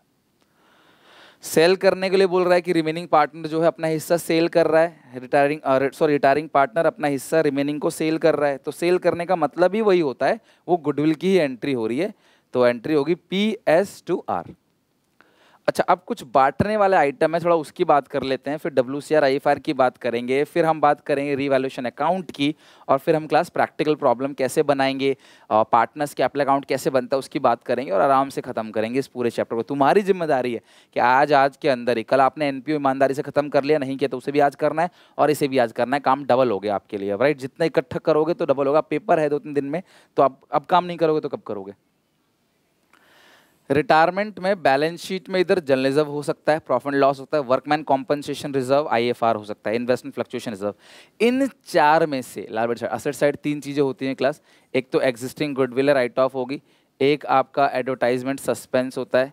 सेल करने के लिए बोल रहा है कि रिमेनिंग पार्टनर जो है अपना हिस्सा सेल कर रहा है रिटायरिंग सॉरी रिटायरिंग पार्टनर अपना हिस्सा रिमेनिंग को सेल कर रहा है तो सेल करने का मतलब ही वही होता है वो गुडविल की ही एंट्री हो रही है तो एंट्री होगी पी एस टू आर अच्छा अब कुछ बांटने वाला आइटम है थोड़ा उसकी बात कर लेते हैं फिर W C R I F R की बात करेंगे फिर हम बात करेंगे रिवैल्यूशन अकाउंट की और फिर हम क्लास प्रैक्टिकल प्रॉब्लम कैसे बनाएंगे पार्टनर्स कैपिटल अकाउंट कैसे बनता है उसकी बात करेंगे और आराम से ख़त्म करेंगे इस पूरे चैप्टर को तुम्हारी जिम्मेदारी है कि आज आज के अंदर ही कल आपने एन पी ईमानदारी से ख़त्म कर लिया नहीं किया तो उसे भी आज करना है और इसे भी आज करना है काम डबल हो गया आपके लिए राइट जितना इकट्ठा करोगे तो डबल होगा पेपर है दो तीन दिन में तो आप अब काम नहीं करोगे तो कब करोगे रिटायरमेंट में बैलेंस शीट में इधर जर्नलिज्म हो सकता है प्रॉफिट लॉस होता है वर्कमैन कॉम्पनसेशन रिजर्व आईएफआर हो सकता है इन्वेस्टमेंट फ्लक्चुएशन रिजर्व इन चार में से लाल साइड असेट साइड तीन चीज़ें होती हैं क्लास एक तो एग्जिस्टिंग गुडविल राइट ऑफ होगी एक आपका एडवर्टाइजमेंट सस्पेंस होता है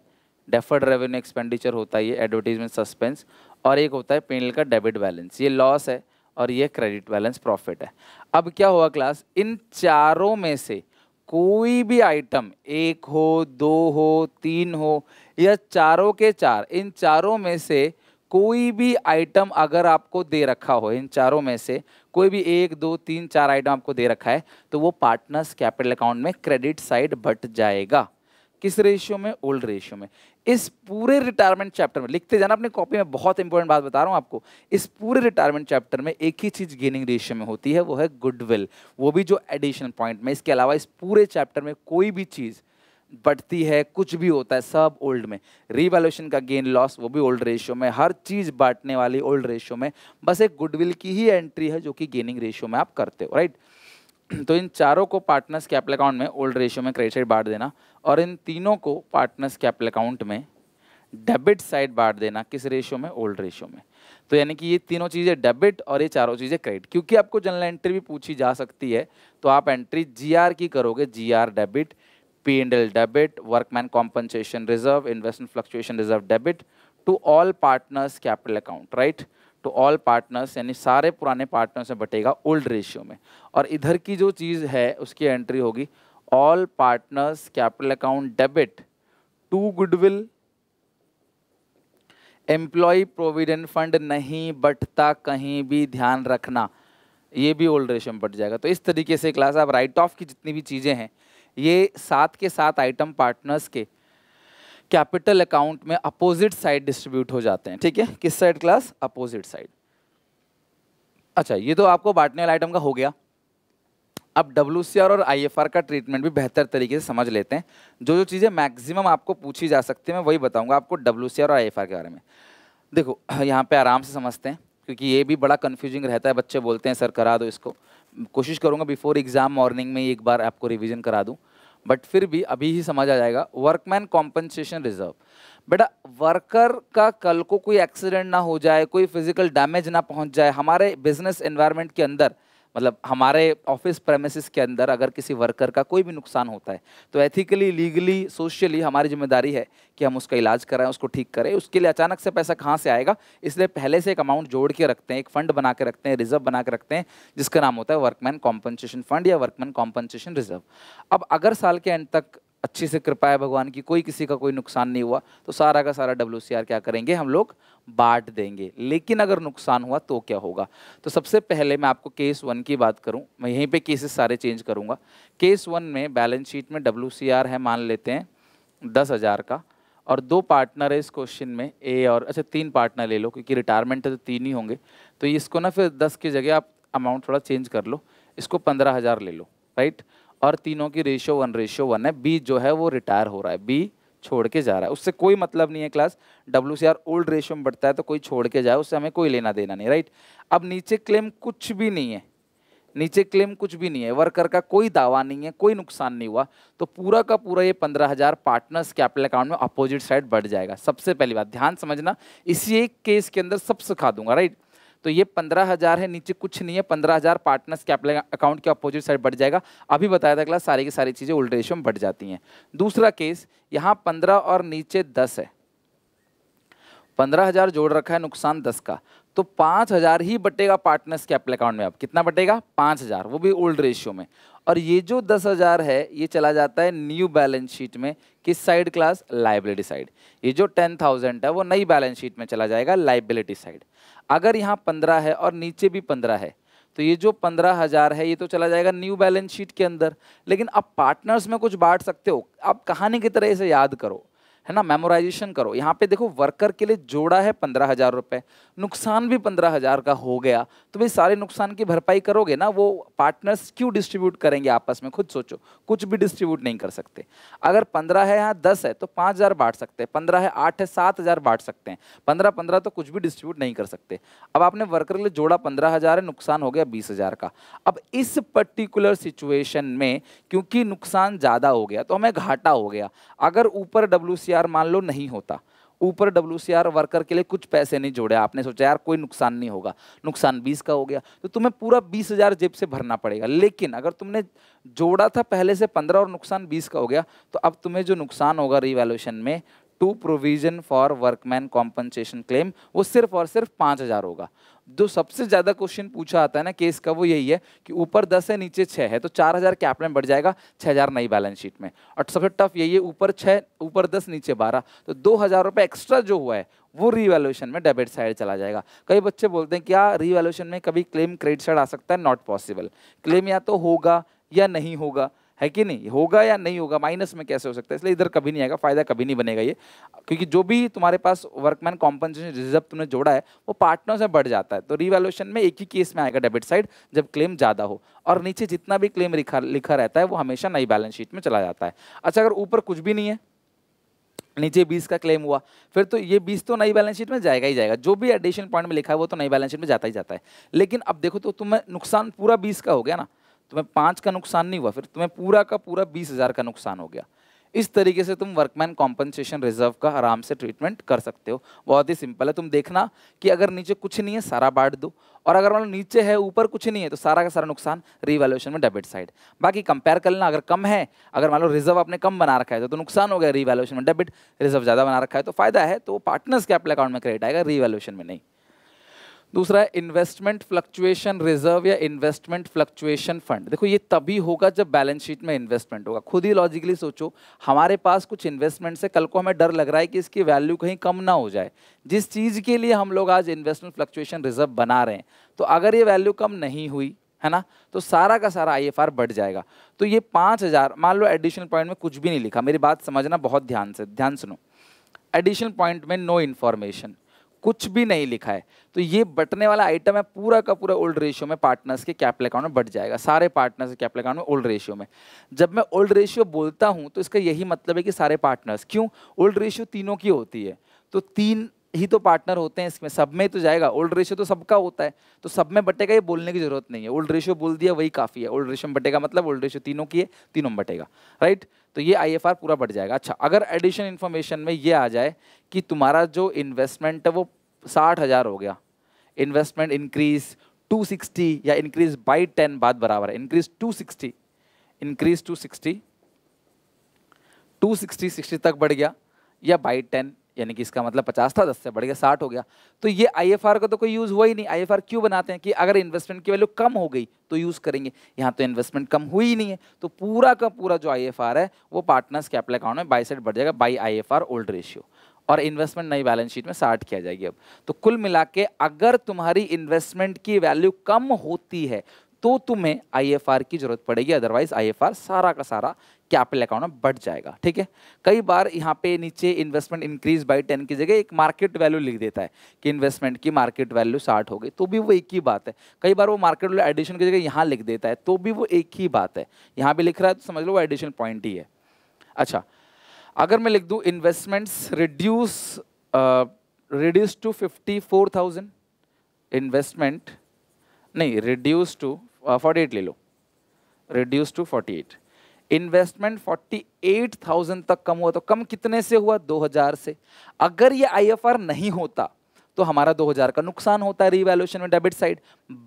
डेफर्ड रेवेन्यू एक्सपेंडिचर होता है ये एडवर्टीजमेंट सस्पेंस और एक होता है पेनल का डेबिट बैलेंस ये लॉस है और ये क्रेडिट बैलेंस प्रॉफिट है अब क्या हुआ क्लास इन चारों में से कोई भी आइटम एक हो दो हो तीन हो या चारों के चार इन चारों में से कोई भी आइटम अगर आपको दे रखा हो इन चारों में से कोई भी एक दो तीन चार आइटम आपको दे रखा है तो वो पार्टनर्स कैपिटल अकाउंट में क्रेडिट साइड बट जाएगा किस रेशियो में ओल्ड रेशियो में इस पूरे रिटायरमेंट चैप्टर में लिखते जाना अपनी कॉपी में बहुत इंपॉर्टेंट बात बता रहा हूँ आपको इस पूरे रिटायरमेंट चैप्टर में एक ही चीज़ गेनिंग रेशियो में होती है वो है गुडविल वो भी जो एडिशनल पॉइंट में इसके अलावा इस पूरे चैप्टर में कोई भी चीज़ बढ़ती है कुछ भी होता है सब ओल्ड में रिवैल्यूशन का गेन लॉस वो भी ओल्ड रेशियो में हर चीज़ बांटने वाली ओल्ड रेशियो में बस एक गुडविल की ही एंट्री है जो कि गेनिंग रेशियो में आप करते हो राइट तो इन चारों को पार्टनर्स कैपिटल अकाउंट में ओल्ड रेशियो में क्रेडिट साइड बांट देना और इन तीनों को पार्टनर्स कैपिटल अकाउंट में डेबिट साइड बांट देना किस रेशियो में ओल्ड रेशियो में तो यानी कि ये तीनों चीज़ें डेबिट और ये चारों चीज़ें क्रेडिट क्योंकि आपको जनरल एंट्री भी पूछी जा सकती है तो आप एंट्री जी की करोगे G debit P and L debit workman compensation reserve investment fluctuation reserve debit to all partners capital account right to all partners यानी सारे पुराने पार्टनर्स से बटेगा ओल्ड रेशियो में और इधर की जो चीज़ है उसकी एंट्री होगी all partners capital account debit to goodwill employ provident fund नहीं बटता कहीं भी ध्यान रखना ये भी ओल्ड रेशियो में बट जाएगा तो इस तरीके से क्लास आप राइट ऑफ की जितनी भी चीज़ें हैं ये साथ के साथ आइटम पार्टनर्स के कैपिटल अकाउंट में अपोजिट साइड डिस्ट्रीब्यूट हो जाते हैं ठीक है किस साइड क्लास अपोजिट साइड अच्छा ये तो आपको बांटने वाला आइटम का हो गया अब डब्ल्यू और आई का ट्रीटमेंट भी बेहतर तरीके से समझ लेते हैं जो जो चीज़ें मैक्सिमम आपको पूछी जा सकती है मैं वही बताऊंगा आपको डब्ल्यू और आई के बारे में देखो यहाँ पे आराम से समझते हैं क्योंकि ये भी बड़ा कन्फ्यूजिंग रहता है बच्चे बोलते हैं सर करा दो इसको कोशिश करूँगा बिफोर एग्ज़ाम मॉर्निंग में एक बार आपको रिविज़न करा दूँ बट फिर भी अभी ही समझ आ जाएगा वर्कमैन कॉम्पनसेशन रिजर्व बेटा वर्कर का कल को कोई एक्सीडेंट ना हो जाए कोई फिजिकल डैमेज ना पहुंच जाए हमारे बिजनेस एनवायरनमेंट के अंदर मतलब हमारे ऑफिस प्रेमिस के अंदर अगर किसी वर्कर का कोई भी नुकसान होता है तो एथिकली लीगली सोशली हमारी जिम्मेदारी है कि हम उसका इलाज कराएं उसको ठीक करें उसके लिए अचानक से पैसा कहाँ से आएगा इसलिए पहले से एक अमाउंट जोड़ के रखते हैं एक फंड बना के रखते हैं रिजर्व बना के रखते हैं जिसका नाम होता है वर्कमैन कॉम्पनसेशन फंड या वर्कमैन कॉम्पनसेशन रिजर्व अब अगर साल के एंड तक अच्छी से कृपा है भगवान की कोई किसी का कोई नुकसान नहीं हुआ तो सारा का सारा डब्ल्यू क्या करेंगे हम लोग बांट देंगे लेकिन अगर नुकसान हुआ तो क्या होगा तो सबसे पहले मैं आपको केस वन की बात करूं मैं यहीं पे केसेस सारे चेंज करूंगा केस वन में बैलेंस शीट में डब्ल्यू है मान लेते हैं दस हज़ार का और दो पार्टनर है इस क्वेश्चन में ए और अच्छा तीन पार्टनर ले लो क्योंकि रिटायरमेंट है तो तीन ही होंगे तो इसको ना फिर दस की जगह आप अमाउंट थोड़ा चेंज कर लो इसको पंद्रह हज़ार ले लो राइट और तीनों की रेशियो वन रेशियो वन है बी जो है वो रिटायर हो रहा है बी छोड़ के जा रहा है उससे कोई मतलब नहीं है class W C R old ratio में बढ़ता है तो कोई छोड़ के जाए उससे हमें कोई लेना देना नहीं राइट अब नीचे क्लेम कुछ भी नहीं है नीचे क्लेम कुछ भी नहीं है वर्कर का कोई दावा नहीं है कोई नुकसान नहीं हुआ तो पूरा का पूरा ये पंद्रह हज़ार पार्टनर्स कैपिटल अकाउंट में अपोजिट साइड बढ़ जाएगा सबसे पहली बात ध्यान समझना इसी एक केस के अंदर सब सिखा दूंगा राइट तो ये पंद्रह हज़ार है नीचे कुछ नहीं है पंद्रह हज़ार पार्टनर्स कैपिटल अकाउंट के अपोजिट साइड बढ़ जाएगा अभी बताया था क्लास सारी की सारी चीज़ें उल्ट रेशो में बढ़ जाती हैं दूसरा केस यहाँ पंद्रह और नीचे दस है पंद्रह हज़ार जोड़ रखा है नुकसान दस का तो पाँच हज़ार ही बटेगा पार्टनर्स कैपिटल अकाउंट में अब कितना बटेगा पाँच हज़ार वो भी ओल्ड रेशियो में और ये जो दस हज़ार है ये चला जाता है न्यू बैलेंस शीट में किस साइड क्लास लाइबिलिटी साइड ये जो टेन थाउजेंड है वो नई बैलेंस शीट में चला जाएगा लाइबिलिटी साइड अगर यहाँ पंद्रह है और नीचे भी पंद्रह है तो ये जो पंद्रह हज़ार है ये तो चला जाएगा न्यू बैलेंस शीट के अंदर लेकिन आप पार्टनर्स में कुछ बांट सकते हो आप कहानी की तरह इसे याद करो है ना मेमोराइजेशन करो यहाँ पे देखो वर्कर के लिए जोड़ा है पंद्रह हज़ार रुपये नुकसान भी पंद्रह हज़ार का हो गया तो भाई सारे नुकसान की भरपाई करोगे ना वो पार्टनर्स क्यों डिस्ट्रीब्यूट करेंगे आपस में खुद सोचो कुछ भी डिस्ट्रीब्यूट नहीं कर सकते अगर पंद्रह है यहाँ दस है तो पाँच हज़ार बांट सकते हैं पंद्रह है आठ है सात हज़ार बांट सकते हैं पंद्रह पंद्रह तो कुछ भी डिस्ट्रीब्यूट नहीं कर सकते अब आपने वर्कर के लिए जोड़ा पंद्रह हज़ार है नुकसान हो गया बीस हज़ार का अब इस पर्टिकुलर सिचुएशन में क्योंकि नुकसान ज़्यादा हो गया तो हमें घाटा हो गया अगर ऊपर डब्ल्यू मान लो नहीं होता ऊपर डब्ल्यू वर्कर के लिए कुछ पैसे नहीं जोड़े आपने सोचा यार कोई नुकसान नहीं होगा नुकसान बीस का हो गया तो तुम्हें पूरा बीस हज़ार जेब से भरना पड़ेगा लेकिन अगर तुमने जोड़ा था पहले से पंद्रह और नुकसान बीस का हो गया तो अब तुम्हें जो नुकसान होगा रिवैल्यूशन में to provision for workman compensation claim वो सिर्फ और सिर्फ पाँच हज़ार होगा जो सबसे ज़्यादा क्वेश्चन पूछा आता है ना केस का वो यही है कि ऊपर दस है नीचे छः है तो चार हज़ार कैप में बढ़ जाएगा छः हज़ार नई बैलेंस शीट में और सबसे टफ यही है ऊपर छः ऊपर दस नीचे बारह तो दो हज़ार रुपये एक्स्ट्रा जो हुआ है वो रीवैल्यूशन में डेबिट साइड चला जाएगा कई बच्चे बोलते हैं क्या रीवैल्यूशन में कभी क्लेम क्रेडिट साइड आ सकता है नॉट पॉसिबल क्लेम या तो होगा या नहीं होगा है कि नहीं होगा या नहीं होगा माइनस में कैसे हो सकता है इसलिए इधर कभी नहीं आएगा फायदा कभी नहीं बनेगा ये क्योंकि जो भी तुम्हारे पास वर्कमैन कॉम्पनसेशन रिजर्व तुमने जोड़ा है वो पार्टनर से बढ़ जाता है तो रिवेल्यूशन में एक ही केस में आएगा डेबिट साइड जब क्लेम ज़्यादा हो और नीचे जितना भी क्लेम लिखा लिखा रहता है वो हमेशा नई बैलेंस शीट में चला जाता है अच्छा अगर ऊपर कुछ भी नहीं है नीचे 20 का क्लेम हुआ फिर तो ये 20 तो नई बैलेंस शीट में जाएगा ही जाएगा जो भी एडिशन पॉइंट में लिखा है वो तो नई बैलेंस शीट में जाता ही जाता है लेकिन अब देखो तो तुम्हें नुकसान पूरा 20 का हो गया ना तुम्हें पाँच का नुकसान नहीं हुआ फिर तुम्हें पूरा का पूरा बीस हज़ार का नुकसान हो गया इस तरीके से तुम वर्कमैन कॉम्पनसेशन रिजर्व का आराम से ट्रीटमेंट कर सकते हो बहुत ही सिंपल है तुम देखना कि अगर नीचे कुछ नहीं है सारा बांट दो और अगर मतलब नीचे है ऊपर कुछ नहीं है तो सारा का सारा नुकसान रीवैल्यूशन में डेबिट साइड बाकी कंपेयर कर लेना अगर कम है अगर मान लो रिजर्व आपने कम बना रखा है तो, तो नुकसान हो गया रीवैल्यूएशन में डेबिट रिजर्व ज़्यादा बना रखा है तो फायदा है तो पार्टनर्स के अपने अकाउंट में क्रेडिट आएगा रीवैल्यूशन में नहीं दूसरा है इन्वेस्टमेंट फ्लक्चुएशन रिजर्व या इन्वेस्टमेंट फ्लक्चुएशन फंड देखो ये तभी होगा जब बैलेंस शीट में इन्वेस्टमेंट होगा खुद ही लॉजिकली सोचो हमारे पास कुछ इन्वेस्टमेंट से कल को हमें डर लग रहा है कि इसकी वैल्यू कहीं कम ना हो जाए जिस चीज़ के लिए हम लोग आज इन्वेस्टमेंट फ्लक्चुएशन रिजर्व बना रहे हैं तो अगर ये वैल्यू कम नहीं हुई है ना तो सारा का सारा आई बढ़ जाएगा तो ये पाँच हज़ार मान लो एडिशनल पॉइंट में कुछ भी नहीं लिखा मेरी बात समझना बहुत ध्यान से ध्यान सुनो एडिशनल पॉइंट में नो इन्फॉर्मेशन कुछ भी नहीं लिखा है तो ये बटने वाला आइटम है पूरा का पूरा ओल्ड रेशियो में पार्टनर्स के कैपिटल अकाउंट में बट जाएगा सारे पार्टनर्स के कैपिटल अकाउंट में ओल्ड रेशियो में जब मैं ओल्ड रेशियो बोलता हूँ तो इसका यही मतलब है कि सारे पार्टनर्स क्यों ओल्ड रेशियो तीनों की होती है तो तीन ही तो पार्टनर होते हैं इसमें सब में ही तो जाएगा ओल्ड रेशियो तो सबका होता है तो सब में बटेगा ये बोलने की जरूरत नहीं है ओल्ड रेशियो बोल दिया वही काफ़ी है ओल्ड रेशियो में बटेगा मतलब ओल्ड रेशियो तीनों की है तीनों में बटेगा राइट तो ये आई पूरा बढ़ जाएगा अच्छा अगर एडिशन इन्फॉर्मेशन में ये आ जाए कि तुम्हारा जो इन्वेस्टमेंट है वो साठ हज़ार हो गया इन्वेस्टमेंट इंक्रीज 260 या इंक्रीज बाई 10 बात बराबर है इंक्रीज 260 इंक्रीज 260 260 60 तक बढ़ गया या बाई टेन यानी कि इसका मतलब 50 था 10 से बढ़ गया 60 हो गया तो ये आईएफआर का तो कोई यूज़ हुआ ही नहीं आईएफआर क्यों बनाते हैं कि अगर इन्वेस्टमेंट की वैल्यू कम हो गई तो यूज़ करेंगे यहाँ तो इन्वेस्टमेंट कम हुई नहीं है तो पूरा का पूरा जो आईएफआर है वो पार्टनर्स कैपिटल अकाउंट में बाई सेट बढ़ जाएगा बाई आई ओल्ड रेशियो और इन्वेस्टमेंट नई बैलेंस शीट में स्टार्ट किया जाएगी अब तो कुल मिला के अगर तुम्हारी इन्वेस्टमेंट की वैल्यू कम होती है तो तुम्हें आईएफआर की जरूरत पड़ेगी अदरवाइज आईएफआर सारा का सारा कैपिटल अकाउंट में बढ़ जाएगा ठीक है कई बार यहाँ पे नीचे इन्वेस्टमेंट इंक्रीज बाय टेन की जगह एक मार्केट वैल्यू लिख देता है कि इन्वेस्टमेंट की मार्केट वैल्यू साठ हो गई तो भी वो एक ही बात है कई बार वो मार्केट वैल्यू एडिशन की जगह यहाँ लिख देता है तो भी वो एक ही बात है यहाँ भी लिख रहा है तो समझ लो वो एडिशन पॉइंट ही है अच्छा अगर मैं लिख दूँ investments reduce reduce to fifty four thousand investment नहीं reduce to forty uh, eight ले लो reduce to forty eight investment forty eight thousand तक कम हुआ तो कम कितने से हुआ दो हजार से अगर ये आर नहीं होता तो हमारा दो हजार का नुकसान होता है रिवैल्यूशन में डेबिट साइड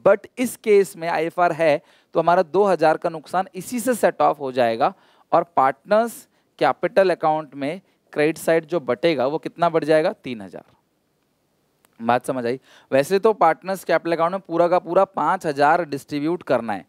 बट इस केस में आई एफ आर है तो हमारा दो हजार का नुकसान इसी से सेट ऑफ हो जाएगा और पार्टनर्स कैपिटल अकाउंट में क्रेडिट साइड जो बटेगा वो कितना बढ़ जाएगा तीन हजार बात समझ आई वैसे तो पार्टनर्स कैपिटल अकाउंट में पूरा का पूरा पाँच हज़ार डिस्ट्रीब्यूट करना है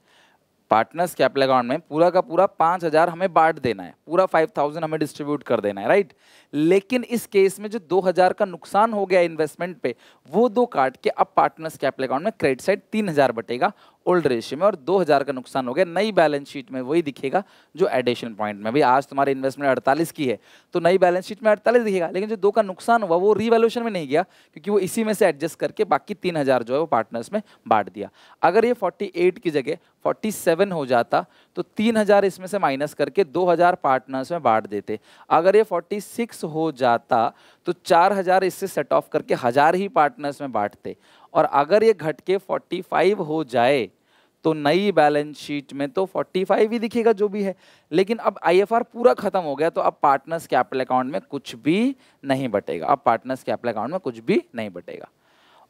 पार्टनर्स कैपिटल अकाउंट में पूरा का पूरा पाँच हज़ार हमें बांट देना है पूरा फाइव थाउजेंड हमें डिस्ट्रीब्यूट कर देना है राइट लेकिन इस केस में जो 2000 का नुकसान हो गया इन्वेस्टमेंट पे वो दो काट के अब पार्टनर्स कैपिटल अकाउंट में क्रेडिट साइड 3000 बटेगा ओल्ड रेशियो में और 2000 का नुकसान हो गया नई बैलेंस शीट में वही दिखेगा जो एडिशन पॉइंट में भाई आज तुम्हारी इन्वेस्टमेंट अड़तालीस की है तो नई बैलेंस शीट में अड़तालीस दिखेगा लेकिन जो दो का नुकसान हुआ वो रिवेल्यूशन में नहीं गया क्योंकि वो इसी में से एडजस्ट करके बाकी तीन जो है वो पार्टनर्स में बांट दिया अगर ये फोर्टी की जगह फोर्टी हो जाता तो तीन हजार इसमें से माइनस करके दो हजार पार्टनर्स में बांट देते अगर ये फोर्टी सिक्स हो जाता तो चार हजार इससे सेट ऑफ करके हजार ही पार्टनर्स में बांटते और अगर ये घट के फोर्टी फाइव हो जाए तो नई बैलेंस शीट में तो 45 ही दिखेगा जो भी है लेकिन अब आईएफआर पूरा खत्म हो गया तो अब पार्टनर्स कैपिटल अकाउंट में कुछ भी नहीं बटेगा अब पार्टनर्स कैपिटल अकाउंट में कुछ भी नहीं बटेगा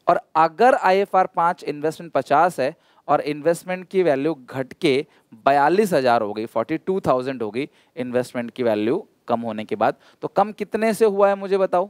और अगर आई एफ आर पाँच इन्वेस्टमेंट पचास है और इन्वेस्टमेंट की वैल्यू घट के बयालीस हज़ार हो गई फोर्टी टू थाउजेंड हो गई इन्वेस्टमेंट की वैल्यू कम होने के बाद तो कम कितने से हुआ है मुझे बताओ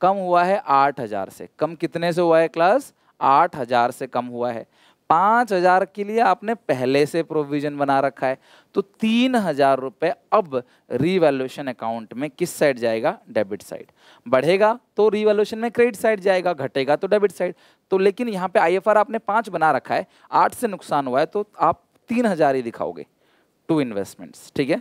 कम हुआ है आठ हज़ार से कम कितने से हुआ है क्लास आठ हज़ार से कम हुआ है पाँच हजार के लिए आपने पहले से प्रोविजन बना रखा है तो तीन हजार रुपये अब रिवेल्यूशन अकाउंट में किस साइड जाएगा डेबिट साइड बढ़ेगा तो रिवेल्यूशन में क्रेडिट साइड जाएगा घटेगा तो डेबिट साइड तो लेकिन यहाँ पे आईएफआर आपने पाँच बना रखा है आठ से नुकसान हुआ है तो आप तीन हजार ही दिखाओगे टू इन्वेस्टमेंट्स ठीक है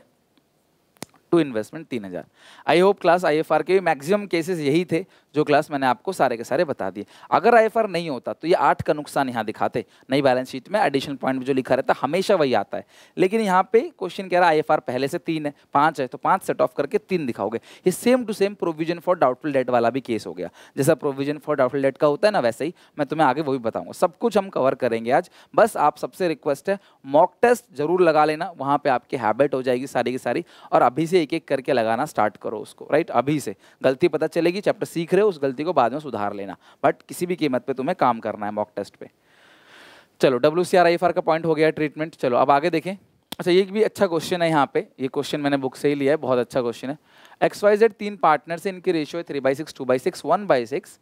टू इन्वेस्टमेंट तीन हज़ार I hope class I F R के मैक्सिमम केसेस यही थे जो क्लास मैंने आपको सारे के सारे बता दिए अगर आई नहीं होता तो ये आठ का नुकसान यहाँ दिखाते नई बैलेंस शीट में एडिशनल पॉइंट जो लिखा रहता हमेशा वही आता है लेकिन यहाँ पे क्वेश्चन कह रहा है आई पहले से तीन है पाँच है तो पाँच सेट ऑफ करके तीन दिखाओगे ये same to same provision for doubtful debt वाला भी केस हो गया जैसा प्रोविजन फॉर डाउटफुल डेट का होता है ना वैसे ही मैं तुम्हें आगे वो भी बताऊंगा सब कुछ हम कवर करेंगे आज बस आप सबसे रिक्वेस्ट है मॉक टेस्ट जरूर लगा लेना वहाँ पर आपकी हैबिट हो जाएगी सारी की सारी और अभी से एक एक करके लगाना स्टार्ट करो उसको राइट अभी से गलती पता चलेगी चैप्टर सीख रहे है उस गलती को बाद में सुधार लेना बट किसी भी कीमत पे तुम्हें काम करना है मॉक टेस्ट पे चलो W C R I F R का पॉइंट हो गया ट्रीटमेंट चलो अब आगे देखें अच्छा ये भी अच्छा क्वेश्चन है यहाँ पे ये क्वेश्चन मैंने बुक से ही लिया है बहुत अच्छा क्वेश्चन है एक्स वाई जेड तीन पार्टनर से इनकी रेशियो है three by six two by six one by six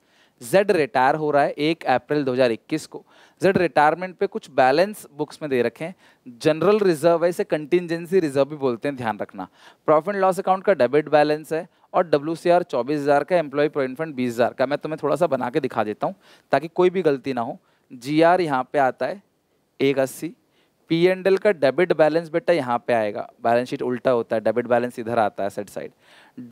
Z retire हो रहा है एक अप्रैल 2021 को जेड रिटायरमेंट पे कुछ बैलेंस बुक्स में दे रखे हैं जनरल रिजर्व है इसे कंटिजेंसी रिजर्व भी बोलते हैं ध्यान रखना प्रॉफिट लॉस अकाउंट का डेबिट बैलेंस है और डब्ल्यू सी आर चौबीस हज़ार का एम्प्लॉय प्रोविडेंट फंड बीस हज़ार का मैं तुम्हें थोड़ा सा बना के दिखा देता हूँ ताकि कोई भी गलती ना हो जी आर यहाँ पे आता है एक अस्सी पी एंड एल का डेबिट बैलेंस बेटा यहाँ पे आएगा बैलेंस शीट उल्टा होता है डेबिट बैलेंस इधर आता है सेट साइड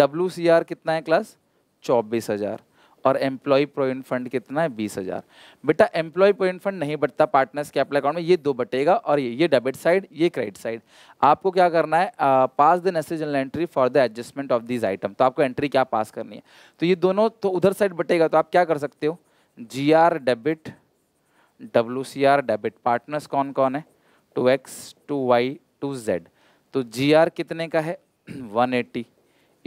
डब्ल्यू सी आर कितना है क्लास चौबीस हज़ार और एम्प्लॉय प्रोविडेंट फंड कितना है बीस हज़ार बेटा एम्प्लॉय प्रोविडेंट फंड नहीं बटता पार्टनर्स कैपिटल अकाउंट में ये दो बटेगा और ये ये डेबिट साइड ये क्रेडिट साइड आपको क्या करना है pass the necessary entry for the adjustment of this item तो आपको एंट्री क्या पास करनी है तो ये दोनों तो उधर साइड बटेगा तो आप क्या कर सकते हो G R debit W C R debit partners कौन कौन है to X to Y to Z तो जी आर कितने का है वन एट्टी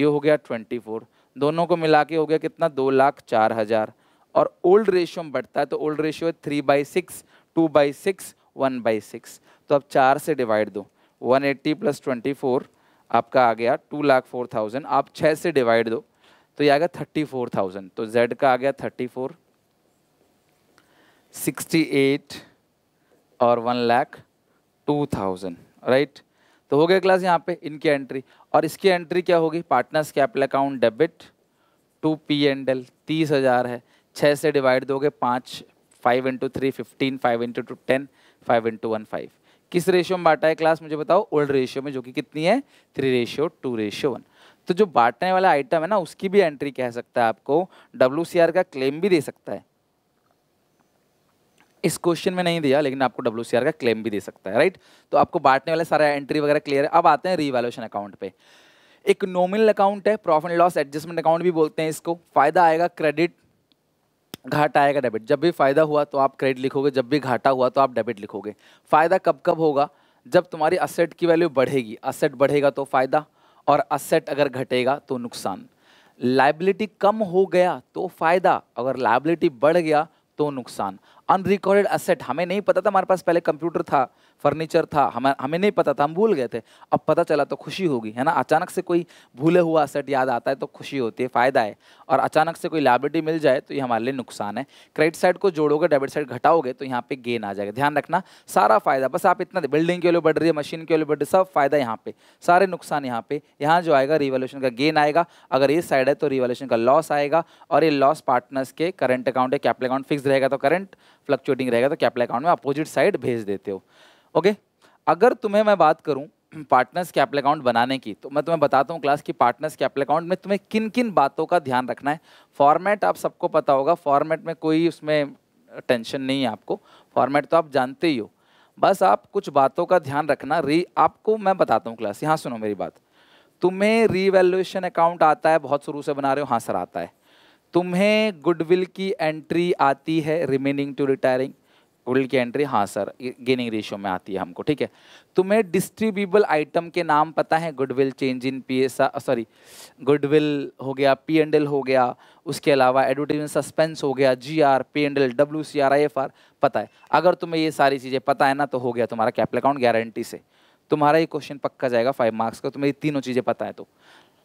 ये हो गया ट्वेंटी फोर दोनों को मिला के हो गया कितना दो लाख चार हज़ार और ओल्ड रेशियो में बढ़ता है तो ओल्ड रेशियो है three by six two by six one by six तो अब चार से डिवाइड दो one eighty plus twenty four आपका आ गया टू लाख फोर थाउजेंड आप छः से डिवाइड दो तो ये आ गया थर्टी फोर थाउजेंड तो जेड का आ गया थर्टी फोर सिक्सटी एट और one lakh two thousand right तो हो गया क्लास यहाँ पे इनकी एंट्री और इसकी एंट्री क्या होगी partners capital account debit to P and L तीस हज़ार है छः से डिवाइड दोगे पाँच five into three fifteen five into two ten five into one five किस रेशियो में बांटा है क्लास मुझे बताओ ओल्ड रेशियो में जो कि कितनी है three ratio two ratio one तो जो बांटने वाला आइटम है ना उसकी भी एंट्री कह सकता है आपको डब्ल्यू का क्लेम भी दे सकता है इस क्वेश्चन में नहीं दिया लेकिन आपको डब्ल्यू का क्लेम भी दे सकता है राइट तो आपको बांटने वाले सारे एंट्री वगैरह क्लियर है अब आते हैं रीवैल्यूशन अकाउंट पे एक नॉमिनल अकाउंट है प्रॉफिट लॉस एडजस्टमेंट अकाउंट भी बोलते हैं इसको फायदा आएगा क्रेडिट घाटा आएगा डेबिट जब भी फायदा हुआ तो आप क्रेडिट लिखोगे जब भी घाटा हुआ तो आप डेबिट लिखोगे फायदा कब कब होगा जब तुम्हारी असेट की वैल्यू बढ़ेगी असेट बढ़ेगा तो फायदा और असेट अगर घटेगा तो नुकसान लाइबिलिटी कम हो गया तो फायदा अगर लाइबिलिटी बढ़ गया तो नुकसान अनरिकॉर्डेड असेट हमें नहीं पता था हमारे पास पहले कंप्यूटर था फर्नीचर था हमें हमें नहीं पता था हम भूल गए थे अब पता चला तो खुशी होगी है ना अचानक से कोई भूले हुआ सेट याद आता है तो खुशी होती है फ़ायदा है और अचानक से कोई लाइब्रेटी मिल जाए तो ये हमारे लिए नुकसान है क्रेडिट साइड को जोड़ोगे डेबिट साइड घटाओगे तो यहाँ पे गेन आ जाएगा ध्यान रखना सारा फ़ायदा बस आप इतना बिल्डिंग के लिए बढ़ रही है मशीन के लिए बढ़ रही सब फ़ायदा यहाँ पे सारे नुकसान यहाँ पे यहाँ जो आएगा रिवोल्यूशन का गेन आएगा अगर ये साइड है तो रिवोल्यूशन का लॉस आएगा और ये लॉस पार्टनर्स के करंट अकाउंट या कैपिटल अकाउंट फिक्स रहेगा तो करंट फ्लक्चुएटिंग रहेगा तो कैपिटल अकाउंट में अपोजिट साइड भेज देते हो ओके अगर तुम्हें मैं बात करूँ पार्टनर्स कैपिटल अकाउंट बनाने की तो मैं तुम्हें बताता हूँ क्लास की पार्टनर्स कैपिटल अकाउंट में तुम्हें किन किन बातों का ध्यान रखना है फॉर्मेट आप सबको पता होगा फॉर्मेट में कोई उसमें टेंशन नहीं है आपको फॉर्मेट तो आप जानते ही हो बस आप कुछ बातों का ध्यान रखना री आपको मैं बताता हूँ क्लास यहाँ सुनो मेरी बात तुम्हें रीवैल्यूएशन अकाउंट आता है बहुत शुरू से बना रहे हो हाँ सर आता है तुम्हें गुडविल की एंट्री आती है रिमेनिंग टू रिटायरिंग कुल की एंट्री हाँ सर गेनिंग रेशियो में आती है हमको ठीक है तुम्हें डिस्ट्रीब्यूबल आइटम के नाम पता है goodwill change in P S sorry goodwill हो गया पी एंड एल हो गया उसके अलावा एडवर्टीजमेंट सस्पेंस हो गया G R P and L W C R I F R पता है अगर तुम्हें ये सारी चीज़ें पता है ना तो हो गया तुम्हारा कैपिटल अकाउंट गारंटी से तुम्हारा ये क्वेश्चन पक्का जाएगा फाइव मार्क्स का तुम्हें ये तीनों चीज़ें पता है तो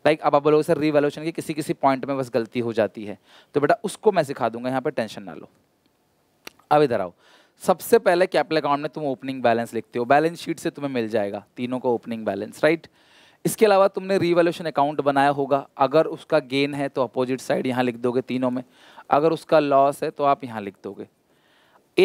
लाइक अब आप बोलोगे सर रीवैल्यूशन की किसी किसी पॉइंट में बस गलती हो जाती है तो बेटा उसको मैं सिखा दूंगा यहाँ पर टेंशन ना लो अब इधर आओ सबसे पहले कैपिटल अकाउंट में तुम ओपनिंग बैलेंस लिखते हो बैलेंस शीट से तुम्हें मिल जाएगा तीनों का ओपनिंग बैलेंस राइट इसके अलावा तुमने रिवेल्यूशन अकाउंट बनाया होगा अगर उसका गेन है तो अपोजिट साइड यहाँ लिख दोगे तीनों में अगर उसका लॉस है तो आप यहाँ लिख दोगे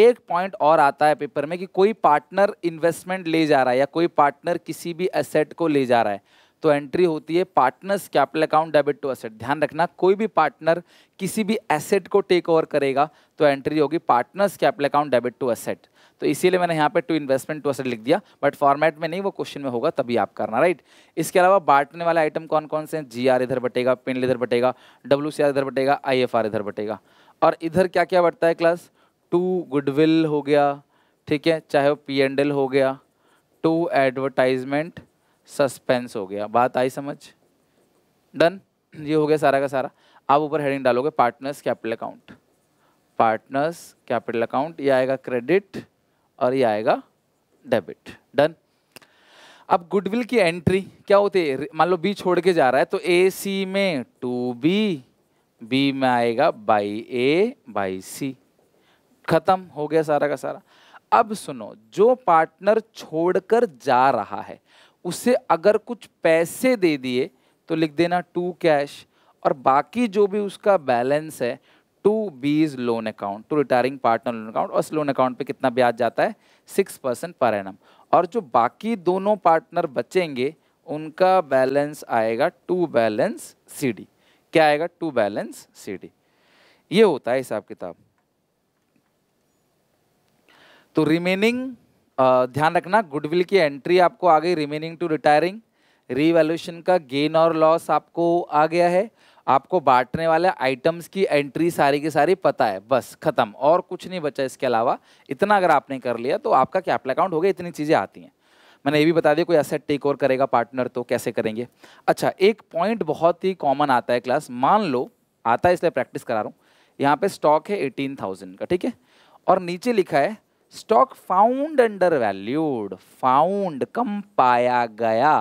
एक पॉइंट और आता है पेपर में कि कोई पार्टनर इन्वेस्टमेंट ले जा रहा है या कोई पार्टनर किसी भी एसेट को ले जा रहा है तो एंट्री होती है partners capital account debit to asset ध्यान रखना कोई भी पार्टनर किसी भी एसेट को टेक ओवर करेगा तो एंट्री होगी partners capital account debit to asset तो इसीलिए मैंने यहाँ पे टू इन्वेस्टमेंट टू एसेट लिख दिया बट फॉर्मेट में नहीं वो क्वेश्चन में होगा तभी आप करना राइट इसके अलावा बांटने वाले आइटम कौन कौन से हैं जी इधर बटेगा पिन इधर बटेगा डब्ल्यू इधर बटेगा आई एफ आर इधर बटेगा और इधर क्या क्या बढ़ता है क्लास टू गुडविल हो गया ठीक है चाहे वो पी एंड एल हो गया टू एडवर्टाइजमेंट सस्पेंस हो गया बात आई समझ डन ये हो गया सारा का सारा आप ऊपर हेडिंग डालोगे partners capital account partners capital account ये आएगा क्रेडिट और ये आएगा डेबिट डन अब गुडविल की एंट्री क्या होती है मान लो बी छोड़ के जा रहा है तो ए सी में टू बी बी में आएगा बाई ए बाई सी खत्म हो गया सारा का सारा अब सुनो जो पार्टनर छोड़कर जा रहा है उसे अगर कुछ पैसे दे दिए तो लिख देना टू कैश और बाकी जो भी उसका बैलेंस है टू बीज loan account to retiring partner loan account और उस लोन अकाउंट पे कितना ब्याज जाता है सिक्स परसेंट पर एनम और जो बाकी दोनों पार्टनर बचेंगे उनका बैलेंस आएगा टू बैलेंस सीडी क्या आएगा टू बैलेंस सीडी ये होता है हिसाब किताब तो रिमेनिंग ध्यान रखना गुडविल की एंट्री आपको आ गई रिमेनिंग टू रिटायरिंग रिवेल्यूशन का गेन और लॉस आपको आ गया है आपको बांटने वाले आइटम्स की एंट्री सारी की सारी पता है बस खत्म और कुछ नहीं बचा इसके अलावा इतना अगर आपने कर लिया तो आपका कैपिटल अकाउंट हो गया इतनी चीज़ें आती हैं मैंने ये भी बता दिया कोई एसेट टेक ओवर करेगा पार्टनर तो कैसे करेंगे अच्छा एक पॉइंट बहुत ही कॉमन आता है क्लास मान लो आता है इसलिए प्रैक्टिस करा रहा हूँ यहाँ पे स्टॉक है एटीन थाउजेंड का ठीक है और नीचे लिखा है stock found under valued found कम पाया गया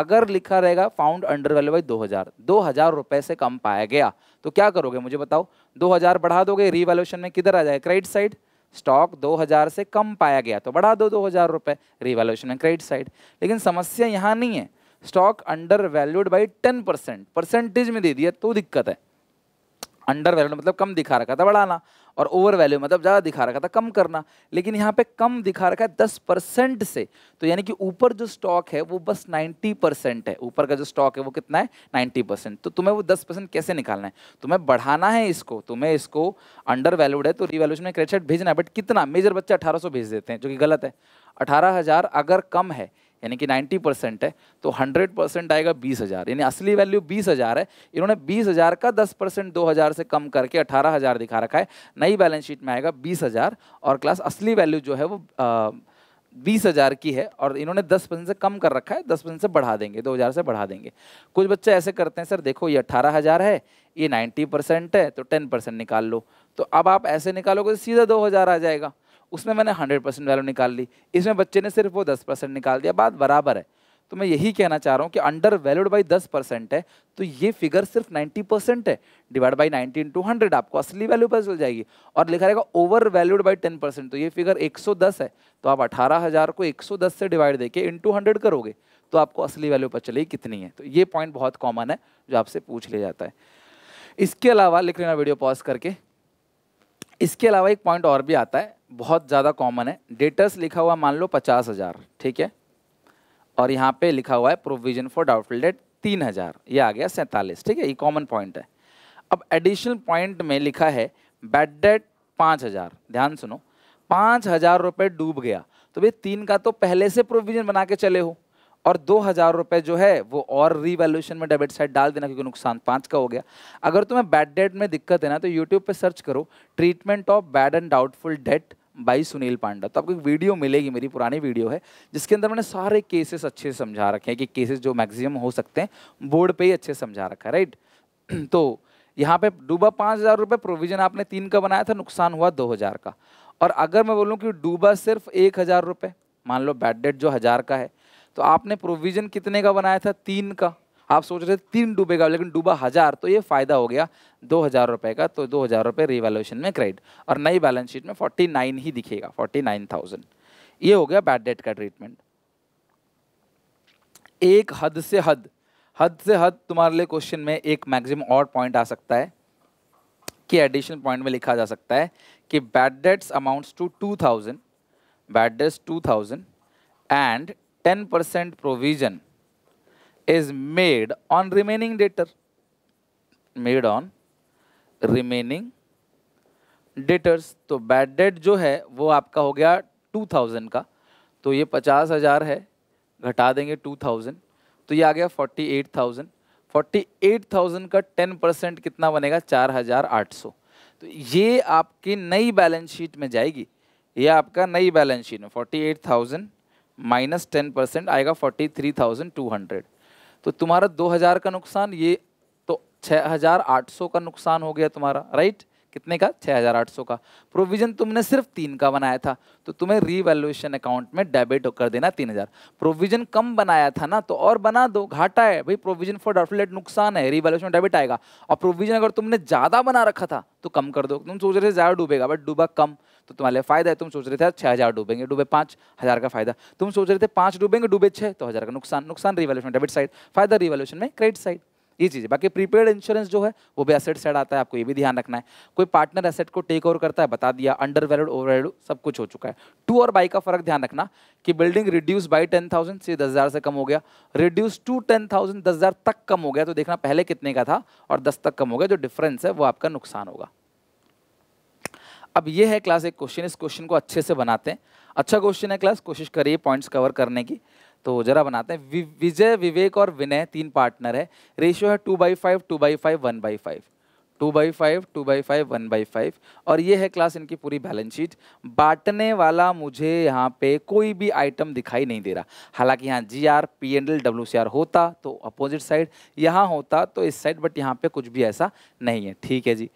अगर लिखा रहेगा फाउंड अंडर वैल्यू बाई दो हजार दो हजार रुपए से कम पाया गया तो क्या करोगे मुझे बताओ दो हजार बढ़ा दोगे रिवैल्यूशन में किधर आ जाएगा क्रेडिट साइड स्टॉक दो हजार से कम पाया गया तो बढ़ा दो दो हजार रुपए रिवैल्यूशन में क्रेडिट साइड लेकिन समस्या यहाँ नहीं है stock under valued by ten percent percentage में दे दिया तो दिक्कत है अंडर वैल्यू मतलब कम दिखा रखा था बढ़ाना और ओवर वैल्यू मतलब ज़्यादा दिखा रखा था कम करना लेकिन यहाँ पे कम दिखा रखा है दस परसेंट से तो यानी कि ऊपर जो स्टॉक है वो बस नाइन्टी परसेंट है ऊपर का जो स्टॉक है वो कितना है नाइन्टी परसेंट तो तुम्हें वो दस परसेंट कैसे निकालना है तुम्हें बढ़ाना है इसको तुम्हें इसको अंडर वैल्यूड है तो रिवैल्यूशन में क्रेडिट भेजना है बट कितना मेजर बच्चे अठारह भेज देते हैं जो कि गलत है अठारह अगर कम है यानी कि 90 परसेंट है तो 100 परसेंट आएगा बीस हज़ार यानी असली वैल्यू बीस हज़ार है इन्होंने बीस हज़ार का 10 परसेंट दो हज़ार से कम करके अठारह हज़ार दिखा रखा है नई बैलेंस शीट में आएगा बीस हज़ार और क्लास असली वैल्यू जो है वो बीस हज़ार की है और इन्होंने दस परसेंट से कम कर रखा है दस परसेंट से बढ़ा देंगे दो हज़ार से बढ़ा देंगे कुछ बच्चे ऐसे करते हैं सर देखो ये अट्ठारह हज़ार है ये नाइन्टी परसेंट है तो टेन परसेंट निकाल लो तो अब आप ऐसे निकालोगे तो सीधा दो हज़ार आ जाएगा उसमें मैंने हंड्रेड परसेंट वैल्यू निकाल ली इसमें बच्चे ने सिर्फ वो दस परसेंट निकाल दिया बात बराबर है तो मैं यही कहना चाह रहा हूँ कि अंडर वैल्यूड बाई दस परसेंट है तो ये फिगर सिर्फ नाइन्टी परसेंट है divide by ninety into hundred आपको असली वैल्यू पर चल जाएगी और लिखा रहेगा over valued by ten percent तो ये फिगर एक सौ दस है तो आप अठारह हज़ार को एक सौ दस से डिवाइड देके इंटू हंड्रेड करोगे तो आपको असली वैल्यू पर चलेगी कितनी है तो ये पॉइंट बहुत कॉमन है जो आपसे पूछ लिया जाता है इसके अलावा लिख लेना वीडियो पॉज करके इसके अलावा एक पॉइंट और भी आता है बहुत ज़्यादा कॉमन है डेटर्स लिखा हुआ मान लो पचास हज़ार ठीक है और यहाँ पे लिखा हुआ है प्रोविजन फॉर डाउटफुल डेट तीन हज़ार ये आ गया सैंतालीस ठीक है ये कॉमन पॉइंट है अब एडिशनल पॉइंट में लिखा है बैड डेट पाँच हज़ार ध्यान सुनो पाँच हज़ार रुपये डूब गया तो भाई तीन का तो पहले से प्रोविजन बना के चले हो और दो हज़ार रुपये जो है वो और रिवेल्यूशन में डेबिट साइड डाल देना क्योंकि नुकसान पाँच का हो गया अगर तुम्हें बैड डेट में दिक्कत है ना तो यूट्यूब पर सर्च करो treatment of bad and doubtful debt by Sunil Panda तो आपको एक वीडियो मिलेगी मेरी पुरानी वीडियो है जिसके अंदर मैंने सारे केसेस अच्छे से समझा रखे हैं कि केसेस जो मैक्सिमम हो सकते हैं बोर्ड पे ही अच्छे समझा रखा है राइट तो यहाँ पे डूबा पाँच हज़ार रुपये प्रोविजन आपने तीन का बनाया था नुकसान हुआ दो हज़ार का और अगर मैं बोलूँ कि डूबा सिर्फ एक हज़ार रुपये मान लो बैड डेट जो हज़ार का है तो आपने प्रोविज़न कितने का बनाया था तीन का आप सोच रहे थे तीन डूबेगा लेकिन डूबा हज़ार तो ये फ़ायदा हो गया दो हज़ार रुपये का तो दो हज़ार रुपये रिवेल्यूशन में क्रेडिट और नई बैलेंस शीट में फोर्टी नाइन ही दिखेगा फोर्टी नाइन थाउजेंड ये हो गया बैड डेट का ट्रीटमेंट एक हद से हद हद से हद तुम्हारे लिए क्वेश्चन में एक मैक्सिमम और पॉइंट आ सकता है कि एडिशनल पॉइंट में लिखा जा सकता है कि bad debts amounts to two thousand bad debts two thousand and ten percent provision is made on remaining debtor made on remaining debtors तो bad debt जो है वो आपका हो गया 2000 का तो ये पचास हज़ार है घटा देंगे 2000 तो ये आ गया 48000 48,000 का 10 परसेंट कितना बनेगा 4,800 तो ये आपकी नई बैलेंस शीट में जाएगी ये आपका नई बैलेंस शीट में 48,000 माइनस 10 परसेंट आएगा 43,200 तो तुम्हारा 2000 का नुकसान ये तो 6800 का नुकसान हो गया तुम्हारा राइट कितने का 6800 का प्रोविजन तुमने सिर्फ तीन का बनाया था तो तुम्हें रीवैल्यूएशन अकाउंट में डेबिट कर देना तीन हजार प्रोविजन कम बनाया था ना तो और बना दो घाटा है भाई प्रोविजन फॉर डॉफलेट नुकसान है रीवैल्यूएशन डेबिट आएगा और प्रोविजन अगर तुमने ज़्यादा बना रखा था तो कम कर दो तुम सोच रहे ज़्यादा डूबेगा बट डूबा कम तो तुम्हारे लिए फायदा है तुम सोच रहे थे छः हज़ार डूबेंगे डूबे पाँच हज़ार का फायदा तुम सोच रहे थे पाँच डूबेंगे डूबे छः तो हज़ार का नुकसान नुकसान रिवॉल्यूशन डेबिट साइड फायदा रिवॉल्यूशन में क्रेडिट साइड ये चीज़ है बाकी प्रीपेड इंश्योरेंस जो है वो भी एसेट साइड आता है आपको ये भी ध्यान रखना है कोई पार्टनर एसेट को टेक ओवर करता है बता दिया अंडर वैल्यूड ओवर वैल्यूड सब कुछ हो चुका है टू और बाई का फर्क ध्यान रखना कि building reduce by ten thousand से दस हज़ार से कम हो गया रिड्यूस टू टेन थाउजेंड दस हज़ार तक कम हो गया तो देखना पहले कितने का था और दस तक कम हो गया जो डिफरेंस है वो आपका नुकसान होगा अब ये है क्लास एक क्वेश्चन इस क्वेश्चन को अच्छे से बनाते हैं अच्छा क्वेश्चन है क्लास कोशिश करिए पॉइंट्स कवर करने की तो जरा बनाते हैं विजय विवेक और विनय तीन पार्टनर है रेशियो है two by five two by five one by five two by five two by five one by five और ये है क्लास इनकी पूरी बैलेंस शीट बांटने वाला मुझे यहाँ पे कोई भी आइटम दिखाई नहीं दे रहा हालांकि यहाँ G R P and L W C R होता तो अपोजिट साइड यहाँ होता तो इस साइड बट यहाँ पे कुछ भी ऐसा नहीं है ठीक है जी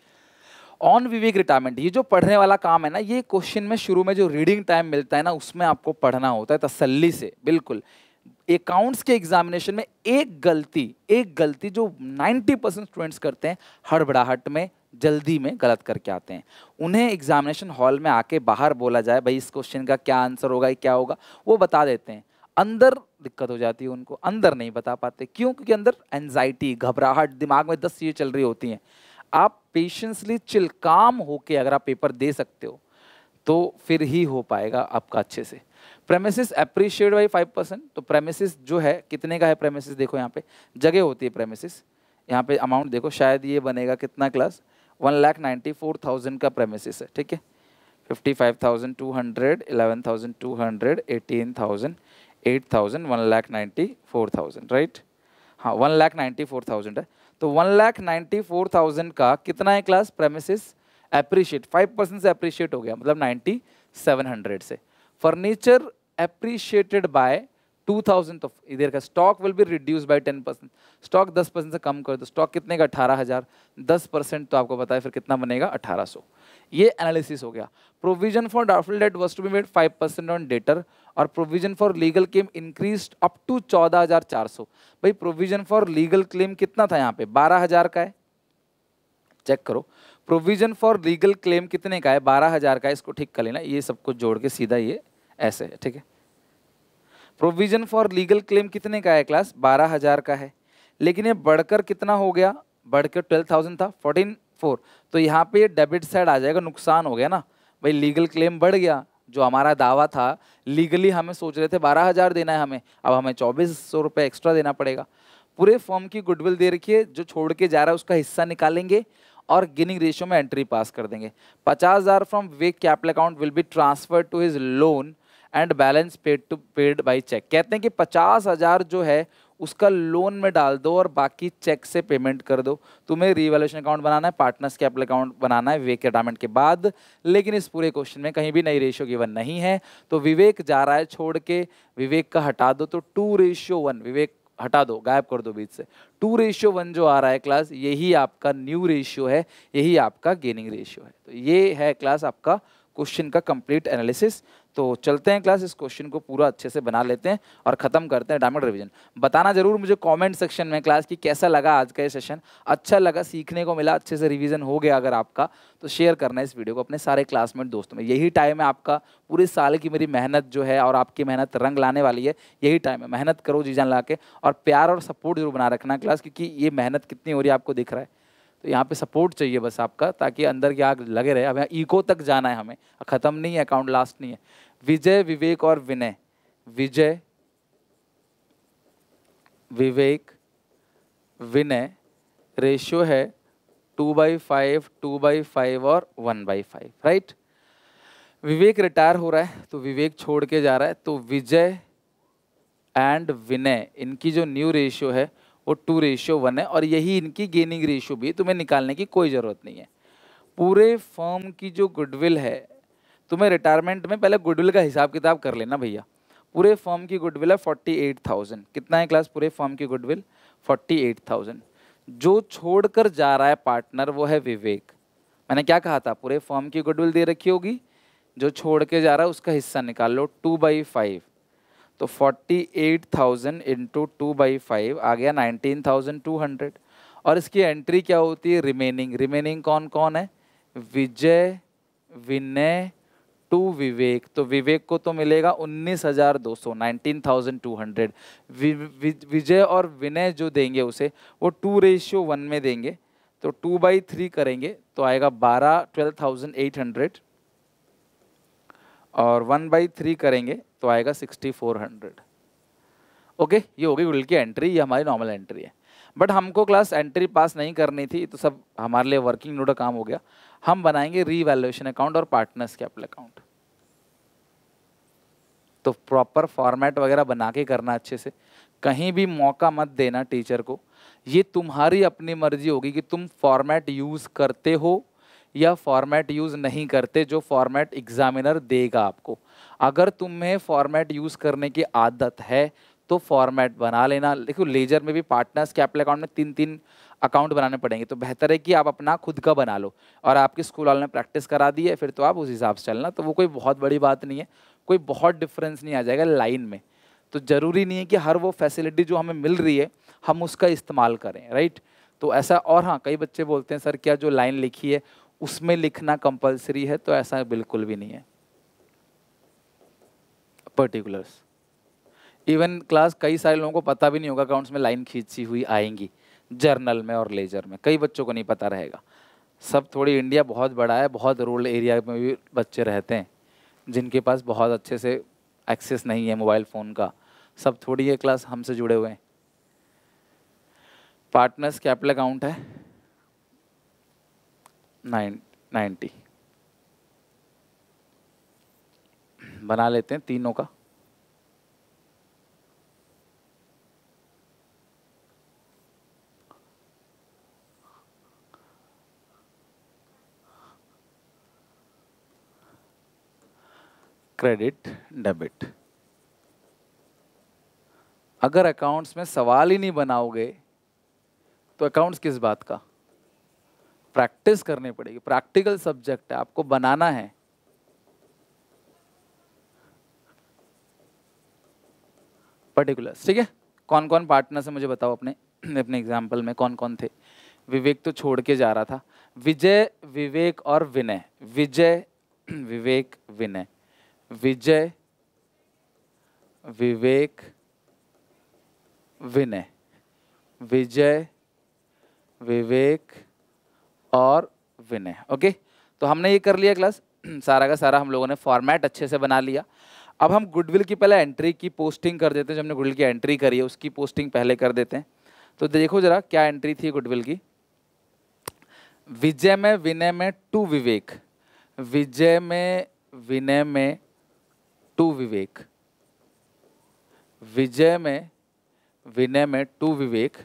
ऑन विवेक रिटायरमेंट ये जो पढ़ने वाला काम है ना ये क्वेश्चन में शुरू में जो रीडिंग टाइम मिलता है ना उसमें आपको पढ़ना होता है तसल्ली से बिल्कुल अकाउंट्स के एग्जामिनेशन में एक गलती एक गलती जो 90 परसेंट स्टूडेंट्स करते हैं हड़बड़ाहट में जल्दी में गलत करके आते हैं उन्हें एग्जामिनेशन हॉल में आके बाहर बोला जाए भाई इस क्वेश्चन का क्या आंसर होगा क्या होगा वो बता देते हैं अंदर दिक्कत हो जाती है उनको अंदर नहीं बता पाते क्यों क्योंकि अंदर एनजाइटी घबराहट दिमाग में दस चीज़ें चल रही होती हैं आप पेशेंसली चिल काम होके अगर आप पेपर दे सकते हो तो फिर ही हो पाएगा आपका अच्छे से premises appreciate by five percent तो प्रेमिसिस जो है कितने का है प्रेमिसिस देखो यहाँ पे जगह होती है प्रेमिसिस यहाँ पे अमाउंट देखो शायद ये बनेगा कितना class one lakh ninety four thousand का प्रेमिसिस है ठीक है fifty five thousand two hundred eleven thousand two hundred eighteen thousand eight thousand one lakh ninety four thousand right हाँ one lakh ninety four thousand है तो one lakh ninety four thousand का कितना है class premises appreciate five percent से appreciate हो गया मतलब नाइन्टी सेवन हंड्रेड से furniture appreciated by two thousand तो इधर का stock will be reduce by ten percent stock दस परसेंट से कम कर दो स्टॉक कितने का अठारह हज़ार दस परसेंट तो आपको पता फिर कितना बनेगा अठारह सौ ये एनालिसिस हो गया provision for doubtful debt was to be made five percent on debtor और provision for legal claim increase up to चौदह हज़ार चार सौ भाई प्रोविजन फॉर लीगल क्लेम कितना था यहाँ पे बारह हज़ार का है चेक करो प्रोविजन फॉर लीगल क्लेम कितने का है बारह हज़ार का है इसको ठीक कर लेना ये सब कुछ जोड़ के सीधा ये ऐसे है ठीक है प्रोविजन फॉर लीगल क्लेम कितने का है क्लास बारह हजार का है लेकिन ये बढ़कर कितना हो गया बढ़कर ट्वेल्व थाउजेंड था फोर्टीन फोर तो यहाँ पे डेबिट साइड आ जाएगा नुकसान हो गया ना भाई लीगल क्लेम बढ़ गया जो हमारा दावा था लीगली हमें सोच रहे थे बारह हज़ार देना है हमें अब हमें चौबीस सौ रुपये एक्स्ट्रा देना पड़ेगा पूरे फॉर्म की गुडविल दे रखी है जो छोड़ के जा रहा है उसका हिस्सा निकालेंगे और गिनिंग रेशियो में एंट्री पास कर देंगे पचास हज़ार फ्रॉम वे capital account will be transfer to his loan and balance paid to paid by cheque कहते हैं कि पचास हज़ार जो है उसका लोन में डाल दो और बाकी चेक से पेमेंट कर दो तुम्हें रिवेल्यूशन अकाउंट बनाना है पार्टनर्स अपल अकाउंट बनाना है विवेक रिटायरमेंट के बाद लेकिन इस पूरे क्वेश्चन में कहीं भी नई रेशियो गिवन नहीं है तो विवेक जा रहा है छोड़ के विवेक का हटा दो तो टू रेशियो वन विवेक हटा दो गायब कर दो बीच से टू रेशियो वन जो आ रहा है क्लास यही आपका न्यू रेशियो है यही आपका गेनिंग रेशियो है तो ये है क्लास आपका क्वेश्चन का कंप्लीट एनालिसिस तो चलते हैं क्लास इस क्वेश्चन को पूरा अच्छे से बना लेते हैं और ख़त्म करते हैं डायमंड रिवीजन बताना ज़रूर मुझे कमेंट सेक्शन में क्लास कि कैसा लगा आज का ये सेशन अच्छा लगा सीखने को मिला अच्छे से रिवीजन हो गया अगर आपका तो शेयर करना इस वीडियो को अपने सारे क्लासमेट दोस्तों में यही टाइम है आपका पूरे साल की मेरी मेहनत जो है और आपकी मेहनत रंग लाने वाली है यही टाइम है मेहनत करो जी जान ला के और प्यार और सपोर्ट जरूर बना रखना क्लास क्योंकि ये मेहनत कितनी हो रही है आपको दिख रहा है तो यहाँ पे सपोर्ट चाहिए बस आपका ताकि अंदर की आग लगे रहे अब यहाँ ईको तक जाना है हमें ख़त्म नहीं है अकाउंट लास्ट नहीं है विजय विवेक और विनय विजय विवेक विनय रेशियो है two by five two by five और one by five right Vivek retire हो रहा है तो विवेक छोड़ के जा रहा है तो विजय एंड विनय इनकी जो न्यू रेशियो है वो टू रेशियो वन है और यही इनकी गेनिंग रेशियो भी तुम्हें निकालने की कोई ज़रूरत नहीं है पूरे फॉर्म की जो गुडविल है तुम्हें रिटायरमेंट में पहले गुडविल का हिसाब किताब कर लेना भैया पूरे फॉर्म की गुडविल है फोर्टी एट थाउजेंड कितना है क्लास पूरे फॉर्म की गुडविल फोर्टी एट थाउजेंड जो छोड़कर जा रहा है पार्टनर वो है विवेक मैंने क्या कहा था पूरे फॉर्म की गुडविल दे रखी होगी जो छोड़ के जा रहा है उसका हिस्सा निकाल लो टू बाई फाइव तो forty eight thousand into two by five आ गया नाइनटीन थाउजेंड टू हंड्रेड और इसकी एंट्री क्या होती है रिमेनिंग रिमेनिंग कौन कौन है विजय विनय टू विवेक तो विवेक को तो मिलेगा उन्नीस हज़ार दो सौ nineteen thousand two hundred Vijay और विनय जो देंगे उसे वो टू रेशियो वन में देंगे तो टू बाई थ्री करेंगे तो आएगा बारह ट्वेल्व थाउजेंड एट हंड्रेड और वन बाई थ्री करेंगे तो आएगा सिक्सटी फोर हंड्रेड ओके ये होगी गुल की एंट्री ये हमारी नॉर्मल एंट्री है बट हमको क्लास एंट्री पास नहीं करनी थी तो सब हमारे लिए वर्किंग नोट काम हो गया हम बनाएंगे रीवैल्यूएशन अकाउंट और पार्टनर्स कैपिटल अकाउंट तो प्रॉपर फॉर्मेट वगैरह बना के करना अच्छे से कहीं भी मौका मत देना टीचर को ये तुम्हारी अपनी मर्जी होगी कि तुम फॉर्मेट यूज़ करते हो या फॉर्मेट यूज़ नहीं करते जो फॉर्मेट एग्जामिनर देगा आपको अगर तुम्हें फॉर्मेट यूज़ करने की आदत है तो फॉर्मेट बना लेना देखो लेजर में भी पार्टनर्स कैपिटल अकाउंट में तीन तीन अकाउंट बनाने पड़ेंगे तो बेहतर है कि आप अपना खुद का बना लो और आपके स्कूल वाले ने प्रैक्टिस करा दी है फिर तो आप उस हिसाब से चलना तो वो कोई बहुत बड़ी बात नहीं है कोई बहुत डिफरेंस नहीं आ जाएगा लाइन में तो ज़रूरी नहीं है कि हर वो फैसिलिटी जो हमें मिल रही है हम उसका इस्तेमाल करें राइट तो ऐसा और हाँ कई बच्चे बोलते हैं सर क्या जो लाइन लिखी है उसमें लिखना कंपलसरी है तो ऐसा बिल्कुल भी नहीं है पर्टिकुलर्स इवन क्लास कई सारे लोगों को पता भी नहीं होगा अकाउंट्स में लाइन खींची हुई आएंगी जर्नल में और लेजर में कई बच्चों को नहीं पता रहेगा सब थोड़ी इंडिया बहुत बड़ा है बहुत रूरल एरिया में भी बच्चे रहते हैं जिनके पास बहुत अच्छे से एक्सेस नहीं है मोबाइल फ़ोन का सब थोड़ी ये क्लास हमसे जुड़े हुए हैं पार्टनर्स कैपिटल अकाउंट है नाइन नाइन्टी बना लेते हैं तीनों का क्रेडिट डेबिट अगर अकाउंट्स में सवाल ही नहीं बनाओगे तो अकाउंट्स किस बात का प्रैक्टिस करनी पड़ेगी प्रैक्टिकल सब्जेक्ट है आपको बनाना है पर्टिकुलर्स ठीक है कौन कौन पार्टनर से मुझे बताओ अपने अपने एग्जाम्पल में कौन कौन थे विवेक तो छोड़ के जा रहा था विजय विवेक और विनय विजय विवेक विनय विजय विवेक विनय विजय विवेक और विनय ओके तो हमने ये कर लिया क्लास सारा का सारा हम लोगों ने फॉर्मेट अच्छे से बना लिया अब हम गुडविल की पहले एंट्री की पोस्टिंग कर देते हैं जो हमने गुडविल की एंट्री करी है उसकी पोस्टिंग पहले कर देते हैं तो देखो जरा क्या एंट्री थी गुडविल की विजय में विनय में टू विवेक विजय में विनय में टू विवेक विजय में विनय में टू विवेक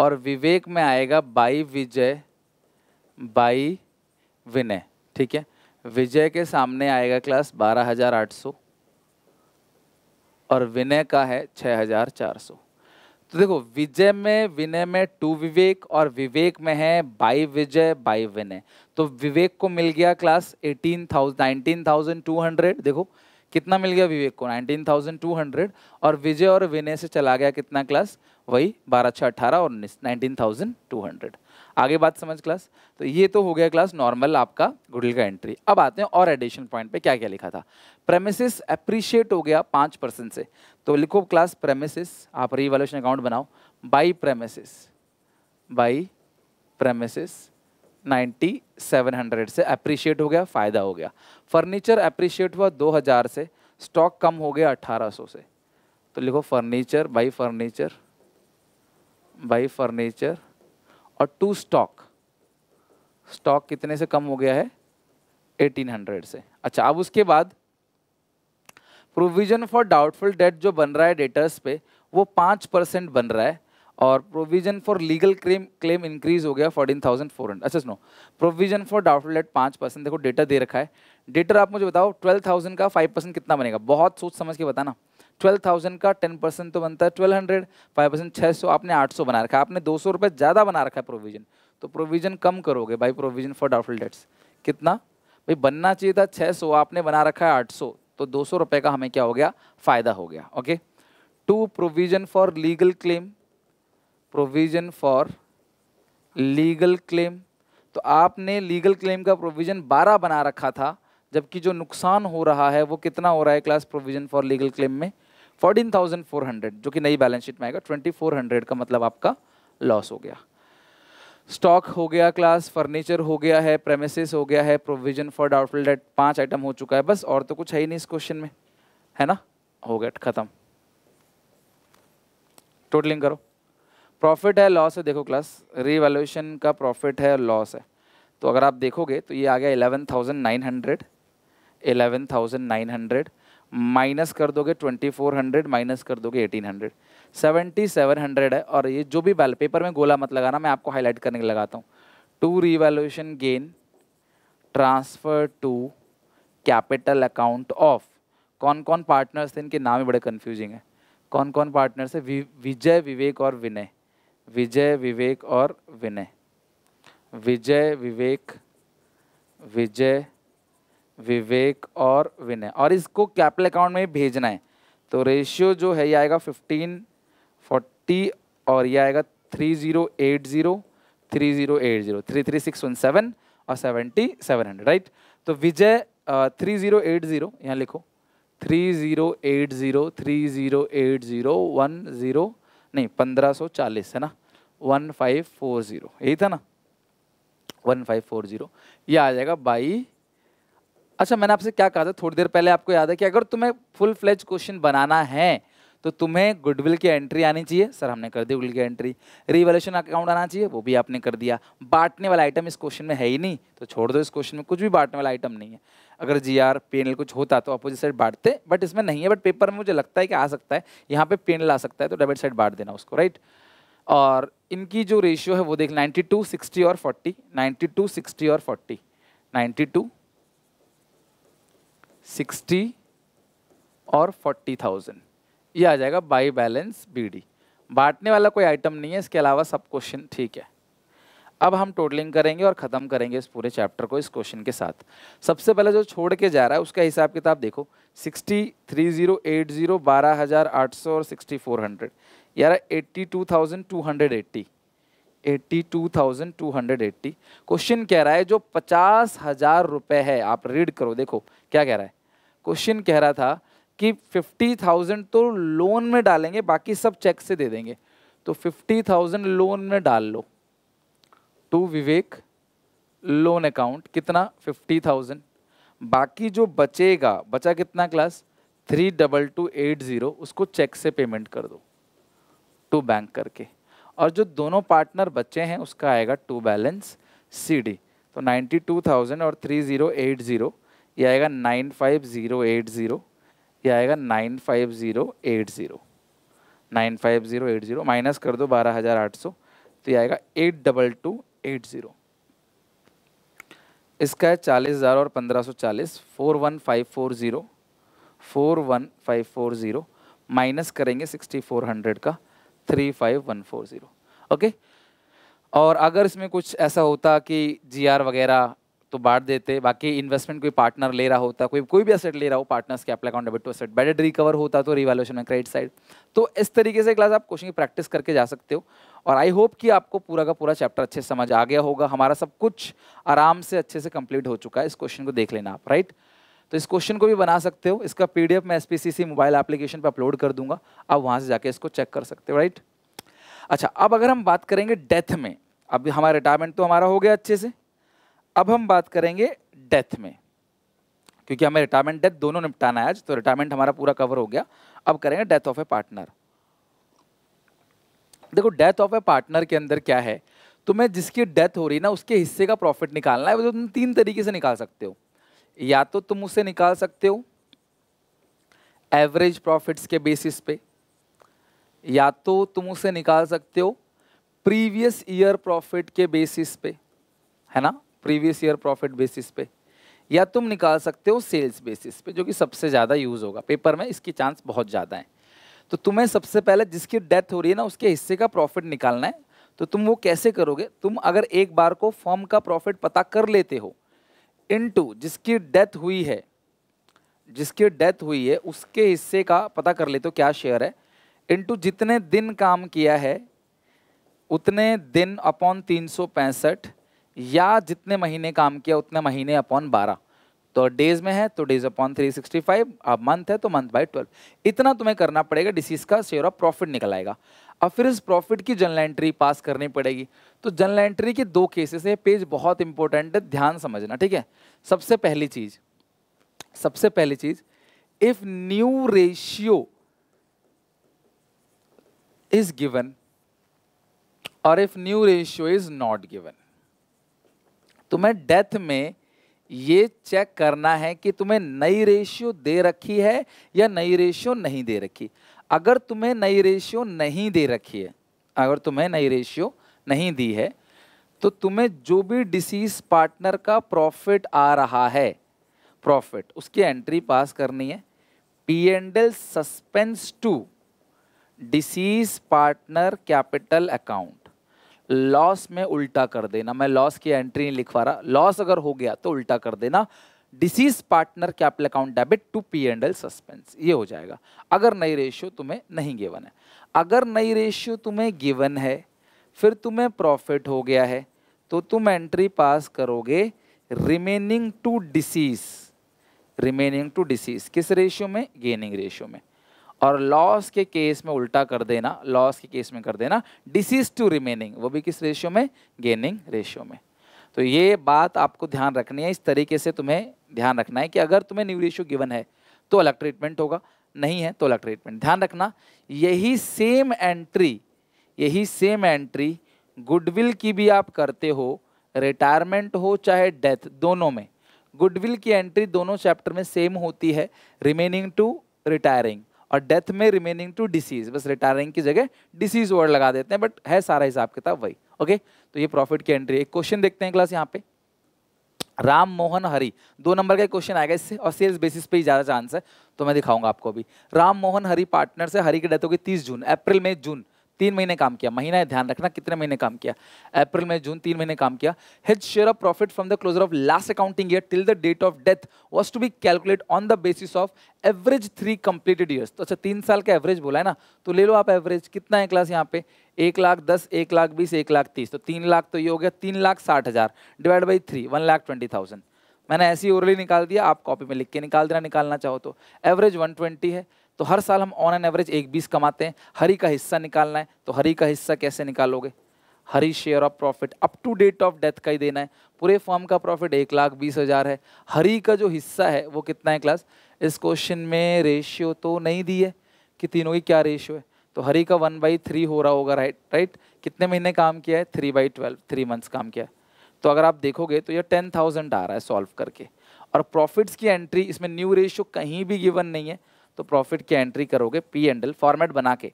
और विवेक में आएगा बाई विजय बाई विनय ठीक है विजय के सामने आएगा क्लास बारह हजार आठ सौ और विनय का है छः हजार चार सौ तो देखो विजय में विनय में टू विवेक और विवेक में है बाई विजय बाई विनय तो विवेक को मिल गया class eighteen thousand nineteen thousand two hundred देखो कितना मिल गया विवेक को 19,200 और विजय और विनय से चला गया कितना क्लास वही बारह छः अट्ठारह और नाइनटीन टू हंड्रेड आगे बात समझ क्लास तो ये तो हो गया क्लास नॉर्मल आपका गुडल का एंट्री अब आते हैं और एडिशन पॉइंट पे क्या क्या लिखा था प्रेमिसिस अप्रिशिएट हो गया पाँच परसेंट से तो लिखो क्लास प्रेमिसिस आप रिवॉल्यूशन अकाउंट बनाओ by premises by premises ninety seven hundred से अप्रिशिएट हो गया फ़ायदा हो गया फर्नीचर अप्रिशिएट हुआ दो हज़ार से स्टॉक कम हो गया अट्ठारह सौ से तो लिखो furniture by furniture by furniture और टू स्टॉक स्टॉक कितने से कम हो गया है एटीन हंड्रेड से अच्छा अब उसके बाद प्रोविजन फॉर डाउटफुल डेट जो बन रहा है डेटर्स पे वो पाँच परसेंट बन रहा है और provision for legal claim claim increase हो गया फोर्टीन थाउजेंड फोर हंड्रेड अच्छा सुनो प्रोविजन फॉर डाउटफुल डेट पाँच परसेंट देखो डेटा दे रखा है डेटर आप मुझे बताओ ट्वेल्व थाउजेंड का फाइव परसेंट कितना बनेगा बहुत सोच समझ के बताना ट्वेल्व थाउजेंड का टेन परसेंट तो बनता है ट्वेल्व हंड्रेड फाइव परसेंट छः सौ आपने आठ सौ बना रखा है आपने दो सौ रुपये ज़्यादा बना रखा है प्रोविजन तो प्रोविजन कम करोगे भाई प्रोविजन फॉर डाउटफुल डेट्स कितना भाई बनना चाहिए था छः सौ आपने बना रखा है आठ सौ तो दो सौ रुपये का हमें क्या हो गया फ़ायदा हो गया okay to provision for legal claim provision for legal claim तो आपने लीगल क्लेम का प्रोविज़न बारह बना रखा था जबकि जो नुकसान हो रहा है वो कितना हो रहा है class provision for legal claim में फोर्टीन थाउजेंड फोर हंड्रेड जो कि नई बैलेंस शीट में आएगा ट्वेंटी फोर हंड्रेड का मतलब आपका लॉस हो गया स्टॉक हो गया क्लास फर्नीचर हो गया है प्रेमिसेस हो गया है प्रोविज़न फॉर डाउटफुल डेट पांच आइटम हो चुका है बस और तो कुछ है ही नहीं इस क्वेश्चन में है ना हो गया ख़त्म टोटलिंग करो प्रॉफिट है लॉस है देखो क्लास रिवैल्यूशन का प्रॉफिट है और लॉस है तो अगर आप देखोगे तो ये आ गया eleven thousand nine hundred eleven thousand nine hundred minus कर दोगे ट्वेंटी फोर हंड्रेड माइनस कर दोगे eighteen hundred seventy seven hundred है और ये जो भी बैल पेपर में गोला मत लगाना मैं आपको हाईलाइट करने के लगाता हूँ to revaluation gain transfer to capital account of कौन कौन पार्टनर्स थे इनके नाम ही बड़े कन्फ्यूजिंग है कौन कौन पार्टनर्स है विजय विवेक और विनय विजय विवेक और विनय विजय विवेक विजय विवेक और विनय और इसको कैपिटल अकाउंट में भेजना है तो रेशियो जो है ये आएगा फिफ्टीन फोर्टी और ये आएगा three zero eight zero three zero eight zero three three six one seven और सेवेंटी सेवन हंड्रेड राइट तो Vijay three zero eight zero यहाँ लिखो three zero eight zero three zero eight zero one zero नहीं पंद्रह चालीस है ना one five four zero यही था ना वन फाइव ज़ीरो ये आ जाएगा बाई अच्छा मैंने आपसे क्या कहा था थोड़ी देर पहले आपको याद है कि अगर तुम्हें फुल फ्लेज क्वेश्चन बनाना है तो तुम्हें गुडविल की एंट्री आनी चाहिए सर हमने कर दी गुडविल की एंट्री रिवॉल्यूशन अकाउंट आना चाहिए वो भी आपने कर दिया बांटने वाला आइटम इस क्वेश्चन में है ही नहीं तो छोड़ दो इस क्वेश्चन में कुछ भी बांटने वाला आइटम नहीं है अगर जी आर पेनल कुछ होता तो अपोजिट साइड बांटते बट इसमें नहीं है बट पेपर में मुझे लगता है कि आ सकता है यहाँ पे पेनल आ सकता है तो डेबिट साइड बांट देना उसको राइट और इनकी जो रेशियो है वो देख नाइन्टी टू सिक्सटी और फोर्टी नाइन्टी टू सिक्सटी और फोर्टी नाइन्टी टू सिक्सटी और फोर्टी थाउजेंड ये आ जाएगा बाई बैलेंस बी बांटने वाला कोई आइटम नहीं है इसके अलावा सब क्वेश्चन ठीक है अब हम टोटलिंग करेंगे और ख़त्म करेंगे इस पूरे चैप्टर को इस क्वेश्चन के साथ सबसे पहले जो छोड़ के जा रहा है उसका हिसाब किताब देखो sixty three zero eight zero बारह हज़ार आठ सौ और सिक्सटी फोर हंड्रेड यार eighty two thousand two hundred eighty eighty two thousand two hundred eighty question कह रहा है जो पचास हज़ार रुपये है आप रीड करो देखो क्या कह रहा है क्वेश्चन कह रहा था कि फिफ्टी थाउजेंड तो लोन में डालेंगे बाकी सब चेक से दे देंगे तो फिफ्टी थाउजेंड लोन में डाल लो टू विवेक लोन अकाउंट कितना फिफ्टी थाउजेंड बाकी जो बचेगा बचा कितना class three double two eight zero उसको चेक से पेमेंट कर दो टू बैंक करके और जो दोनों पार्टनर बच्चे हैं उसका आएगा टू बैलेंस सी डी तो नाइन्टी टू थाउजेंड और थ्री ज़ीरो एट ज़ीरो ये आएगा nine five zero eight zero ये आएगा nine five zero eight zero nine five zero eight zero minus कर दो बारह हज़ार आठ सौ तो ये आएगा eight double two eight zero इसका है चालीस हज़ार और पंद्रह सौ चालीस four one five four zero four one five four zero minus करेंगे सिक्सटी फोर हंड्रेड का three five one four zero okay और अगर इसमें कुछ ऐसा होता कि जीआर वगैरह तो बांट देते बाकी इन्वेस्टमेंट कोई पार्टनर ले रहा होता कोई कोई भी असेट ले रहा हो पार्टनर्स के अपने account debit to asset bad debt recover होता तो रिवेल्यूशन में क्रेडिट साइड तो इस तरीके से क्लास आप क्वेश्चन की प्रैक्टिस करके जा सकते हो और आई होप कि आपको पूरा का पूरा चैप्टर अच्छे समझ आ गया होगा हमारा सब कुछ आराम से अच्छे से कंप्लीट हो चुका है इस क्वेश्चन को देख लेना आप राइट तो इस क्वेश्चन को भी बना सकते हो इसका पीडीएफ मैं एसपीसीसी मोबाइल एप्लीकेशन पर अपलोड कर दूंगा आप वहाँ से जाके इसको चेक कर सकते हो राइट अच्छा अब अगर हम बात करेंगे डेथ में अभी हमारा रिटायरमेंट तो हमारा हो गया अच्छे से अब हम बात करेंगे डेथ में क्योंकि हमें रिटायरमेंट डेथ दोनों निपटाना है आज तो रिटायरमेंट हमारा पूरा कवर हो गया अब करेंगे डेथ ऑफ ए पार्टनर देखो डेथ ऑफ ए पार्टनर के अंदर क्या है तुम्हें जिसकी डेथ हो रही ना उसके हिस्से का प्रॉफिट निकालना है वो तो तुम तीन तरीके से निकाल सकते हो या तो तुम उसे निकाल सकते हो एवरेज प्रॉफिट्स के बेसिस पे या तो तुम उसे निकाल सकते हो प्रीवियस ईयर प्रॉफिट के बेसिस पे है ना प्रीवियस ईयर प्रॉफिट बेसिस पे या तुम निकाल सकते हो सेल्स बेसिस पे जो कि सबसे ज़्यादा यूज़ होगा पेपर में इसकी चांस बहुत ज़्यादा है तो तुम्हें सबसे पहले जिसकी डेथ हो रही है ना उसके हिस्से का प्रॉफिट निकालना है तो तुम वो कैसे करोगे तुम अगर एक बार को फॉर्म का प्रॉफिट पता कर लेते हो इनटू जिसकी डेथ हुई है जिसकी डेथ हुई है उसके हिस्से का पता कर लेते हो क्या शेयर है इनटू जितने दिन काम किया है उतने दिन अपॉन तीन सौ पैंसठ या जितने महीने काम किया उतने महीने अपॉन बारह तो डेज में है तो days upon three sixty five अब मंथ है तो मंथ बाई ट्वेल्व इतना तुम्हें करना पड़ेगा डिसीज का शेयर ऑफ प्रॉफिट निकल आएगा अब फिर इस प्रॉफिट की जनरल एंट्री पास करनी पड़ेगी तो जनरल एंट्री के दो केसेस है पेज बहुत इंपॉर्टेंट है ध्यान समझना ठीक है सबसे पहली चीज सबसे पहली चीज if new ratio is given और if new ratio is not given तुम्हें डेथ में ये चेक करना है कि तुम्हें नई रेशियो दे रखी है या नई रेशियो नहीं दे रखी अगर तुम्हें नई रेशियो नहीं दे रखी है अगर तुम्हें नई रेशियो नहीं दी है तो तुम्हें जो भी डिसीज पार्टनर का प्रॉफिट आ रहा है प्रॉफिट उसकी एंट्री पास करनी है P and L suspense to deceased partner capital account loss में उल्टा कर देना मैं लॉस की एंट्री नहीं लिखवा रहा लॉस अगर हो गया तो उल्टा कर देना deceased partner capital account debit to P and L suspense ये हो जाएगा अगर नई रेशियो तुम्हें नहीं गिवन है अगर नई रेशियो तुम्हें गिवन है फिर तुम्हें प्रॉफिट हो गया है तो तुम एंट्री पास करोगे remaining to deceased remaining to deceased किस रेशियो में गेनिंग रेशियो में और लॉस के केस में उल्टा कर देना लॉस के केस में कर देना डिसीज टू रिमेनिंग वो भी किस रेशियो में गेनिंग रेशियो में तो ये बात आपको ध्यान रखनी है इस तरीके से तुम्हें ध्यान रखना है कि अगर तुम्हें न्यू रेशियो गिवन है तो अलग ट्रीटमेंट होगा नहीं है तो अलग ट्रीटमेंट ध्यान रखना यही सेम एंट्री यही सेम एंट्री गुडविल की भी आप करते हो रिटायरमेंट हो चाहे डेथ दोनों में गुडविल की एंट्री दोनों चैप्टर में सेम होती है रिमेनिंग टू रिटायरिंग और डेथ में रिमेनिंग टू डिसीज बस रिटायरिंग की जगह डिसीज वर्ड लगा देते हैं बट है सारा हिसाब किताब वही ओके तो ये प्रॉफिट की एंट्री एक क्वेश्चन देखते हैं क्लास यहाँ पे राम मोहन हरी दो नंबर का क्वेश्चन आएगा इससे और सेल्स बेसिस पे ही ज़्यादा चांस है तो मैं दिखाऊंगा आपको अभी राम मोहन हरी पार्टनर से हरी की डेथ होगी तीस जून अप्रैल में जून तीन महीने काम किया महीना है ध्यान रखना कितने महीने काम किया अप्रैल में जून तीन महीने काम किया his share of profit from the closure of last accounting year till the date of death was to be calculate on the basis of average three completed years तो अच्छा तीन साल का एवरेज बोला है ना तो ले लो आप एवरेज कितना है क्लास यहाँ पे एक लाख दस एक लाख बीस एक लाख तीस तो तीन लाख तो ये हो गया तीन लाख साठ हज़ार divide by three one lakh twenty thousand मैंने ऐसी ओरली निकाल दिया आप कॉपी में लिख के निकाल देना निकालना चाहो तो एवरेज वन ट्वेंटी है तो हर साल हम ऑन एन एवरेज एक बीस कमाते हैं हरी का हिस्सा निकालना है तो हरी का हिस्सा कैसे निकालोगे Hari share of profit up to date of death का ही देना है पूरे फॉर्म का प्रॉफिट एक लाख बीस हज़ार है हरी का जो हिस्सा है वो कितना है क्लास इस क्वेश्चन में रेशियो तो नहीं दी है कि तीनों की क्या रेशियो है तो हरी का वन बाई थ्री हो रहा होगा राइट राइट कितने महीने काम किया है three by twelve three months काम किया है तो अगर आप देखोगे तो ये टेन थाउजेंड आ रहा है सॉल्व करके और प्रॉफिट्स की एंट्री इसमें न्यू रेशियो कहीं भी गिवन नहीं है तो प्रॉफिट की एंट्री करोगे पी एंड एल फॉर्मेट बना के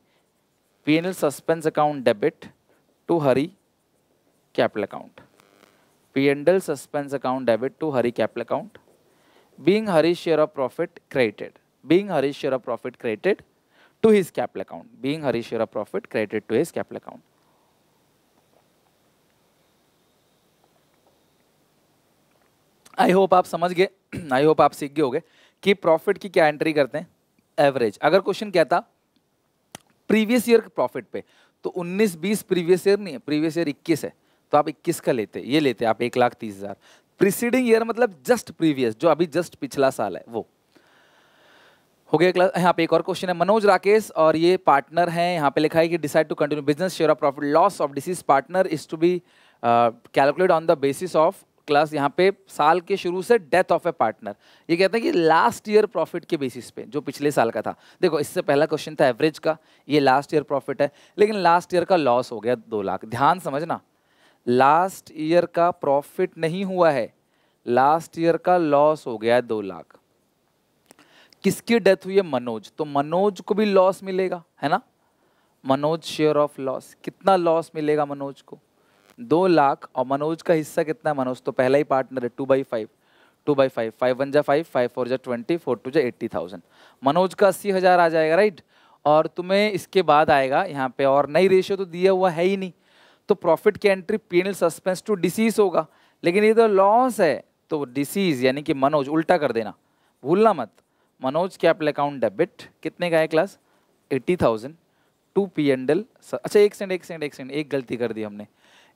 P and L suspense account debit to Hari capital account P and L suspense account debit to Hari capital account being Hari share of profit credited being Hari share of profit credited to his capital account being Hari share of profit credited to his capital account I hope आप समझ गए आई hope आप सीख गए होगे कि profit की क्या एंट्री करते हैं एवरेज अगर क्वेश्चन क्या था प्रीवियस ईयर के प्रॉफिट पे तो 19 20 प्रीवियस ईयर नहीं है प्रीवियस ईयर 21 है तो आप 21 का लेते ये लेते आप एक लाख तीस हज़ार प्रिसीडिंग ईयर मतलब जस्ट प्रीवियस जो अभी जस्ट पिछला साल है वो हो गया क्लास यहाँ पे एक और क्वेश्चन है मनोज राकेश और ये पार्टनर हैं यहाँ पे लिखा है कि decide to continue business share of profit loss of deceased partner is to be calculate on the basis of class यहाँ पे साल के शुरू से डेथ ऑफ ए पार्टनर ये कहते हैं कि लास्ट ईयर प्रॉफिट के बेसिस पे जो पिछले साल का था देखो इससे पहला क्वेश्चन था एवरेज का ये लास्ट ईयर प्रॉफिट है लेकिन लास्ट ईयर का लॉस हो गया दो लाख ध्यान समझना लास्ट ईयर का प्रॉफिट नहीं हुआ है लास्ट ईयर का लॉस हो गया दो लाख किसकी डेथ हुई है मनोज तो मनोज को भी लॉस मिलेगा है ना मनोज शेयर ऑफ लॉस कितना लॉस मिलेगा मनोज को दो लाख और मनोज का हिस्सा कितना है मनोज तो पहला ही पार्टनर है two by five two by five five one जा फाइव फाइव फोर जा ट्वेंटी फोर टू जा एट्टी थाउजेंड मनोज का अस्सी हज़ार आ जाएगा राइट और तुम्हें इसके बाद आएगा यहाँ पे और नई रेशियो तो दिया हुआ है ही नहीं तो प्रॉफिट की entry P and L suspense to deceased होगा लेकिन ये तो लॉस है तो डिसीज यानी कि मनोज उल्टा कर देना भूलना मत मनोज कैपिटल अकाउंट डेबिट कितने का है class eighty thousand to P and L अच्छा एक सेकंड एक सेकंड एक सेकंड एक गलती कर दी हमने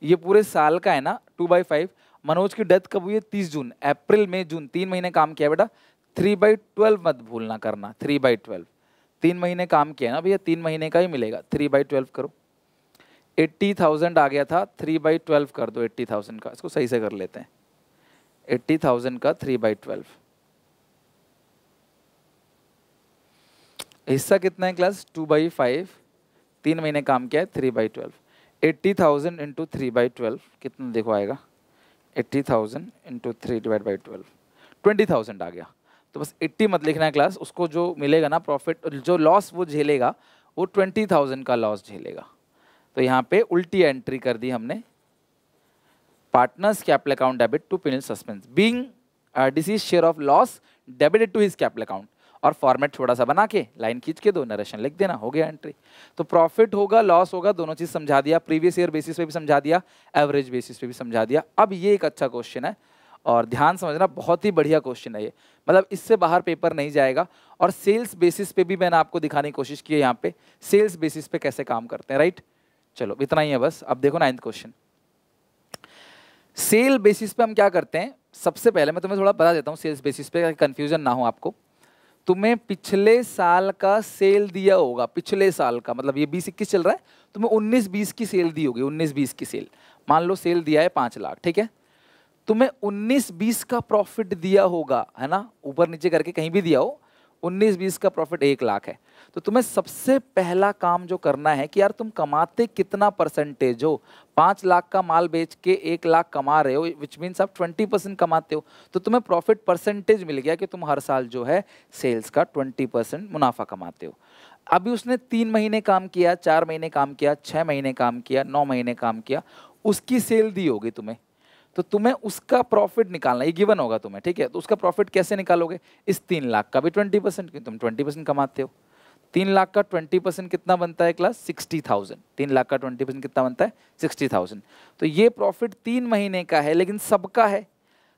ये पूरे साल का है ना टू बाई फाइव मनोज की डेथ कब हुई है तीस जून अप्रैल मई जून तीन महीने काम किया बेटा थ्री बाई ट्वेल्व मत भूलना करना थ्री बाई ट्वेल्व तीन महीने काम किया ना भैया तीन महीने का ही मिलेगा थ्री बाई ट्वेल्व करो एट्टी थाउजेंड आ गया था थ्री बाई ट्वेल्व कर दो एट्टी थाउजेंड का इसको सही से कर लेते हैं एट्टी थाउजेंड का थ्री बाई ट्वेल्व हिस्सा कितना है क्लास टू बाई फाइव तीन महीने काम किया है three by twelve eighty thousand into three by twelve कितना देखो आएगा eighty thousand into three divide by twelve twenty thousand आ गया तो बस एट्टी मत लिखना है क्लास उसको जो मिलेगा ना प्रॉफिट जो लॉस वो झेलेगा वो ट्वेंटी थाउजेंड का लॉस झेलेगा तो यहाँ पे उल्टी एंट्री कर दी हमने partners capital account debit to P and L suspense being deceased share of loss debited to his capital account और फॉर्मेट छोटा सा बना के लाइन खींच के दो नरेशन लिख देना हो गया एंट्री तो प्रॉफिट होगा लॉस होगा दोनों चीज़ समझा दिया प्रीवियस ईयर बेसिस पे भी समझा दिया एवरेज बेसिस पे भी समझा दिया अब ये एक अच्छा क्वेश्चन है और ध्यान समझना बहुत ही बढ़िया क्वेश्चन है ये मतलब इससे बाहर पेपर नहीं जाएगा और सेल्स बेसिस पे भी मैंने आपको दिखाने की कोशिश की है यहाँ पे सेल्स बेसिस पे कैसे काम करते हैं राइट चलो इतना ही है बस अब देखो नाइन्थ क्वेश्चन सेल बेसिस पे हम क्या करते हैं सबसे पहले मैं तुम्हें थोड़ा बता देता हूँ सेल्स बेसिस पे कन्फ्यूजन ना हो आपको तुम्हें पिछले साल का सेल दिया होगा पिछले साल का मतलब ये बीस इक्कीस चल रहा है तुम्हें उन्नीस बीस की सेल दी होगी उन्नीस बीस की सेल मान लो सेल दिया है पाँच लाख ठीक है तुम्हें उन्नीस बीस का प्रॉफिट दिया होगा है ना ऊपर नीचे करके कहीं भी दिया हो उन्नीस बीस का प्रॉफिट एक लाख है तो तुम्हें सबसे पहला काम जो करना है कि यार तुम कमाते कितना परसेंटेज हो पाँच लाख का माल बेच के एक लाख कमा रहे हो विच मीन्स आप ट्वेंटी परसेंट कमाते हो तो तुम्हें प्रॉफिट परसेंटेज मिल गया कि तुम हर साल जो है सेल्स का ट्वेंटी परसेंट मुनाफा कमाते हो अभी उसने तीन महीने काम किया चार महीने काम किया छः महीने काम किया नौ महीने काम किया उसकी सेल दी होगी तुम्हें तो तुम्हें उसका प्रॉफिट निकालना ये गिवन होगा तुम्हें ठीक है तो उसका प्रॉफिट कैसे निकालोगे इस तीन लाख का भी ट्वेंटी परसेंट तुम ट्वेंटी परसेंट कमाते हो तीन लाख का ट्वेंटी परसेंट कितना बनता है क्लास सिक्सटी थाउजेंड तीन लाख का ट्वेंटी परसेंट कितना बनता है सिक्सटी थाउजेंड तो ये प्रॉफिट तीन महीने का है लेकिन सबका है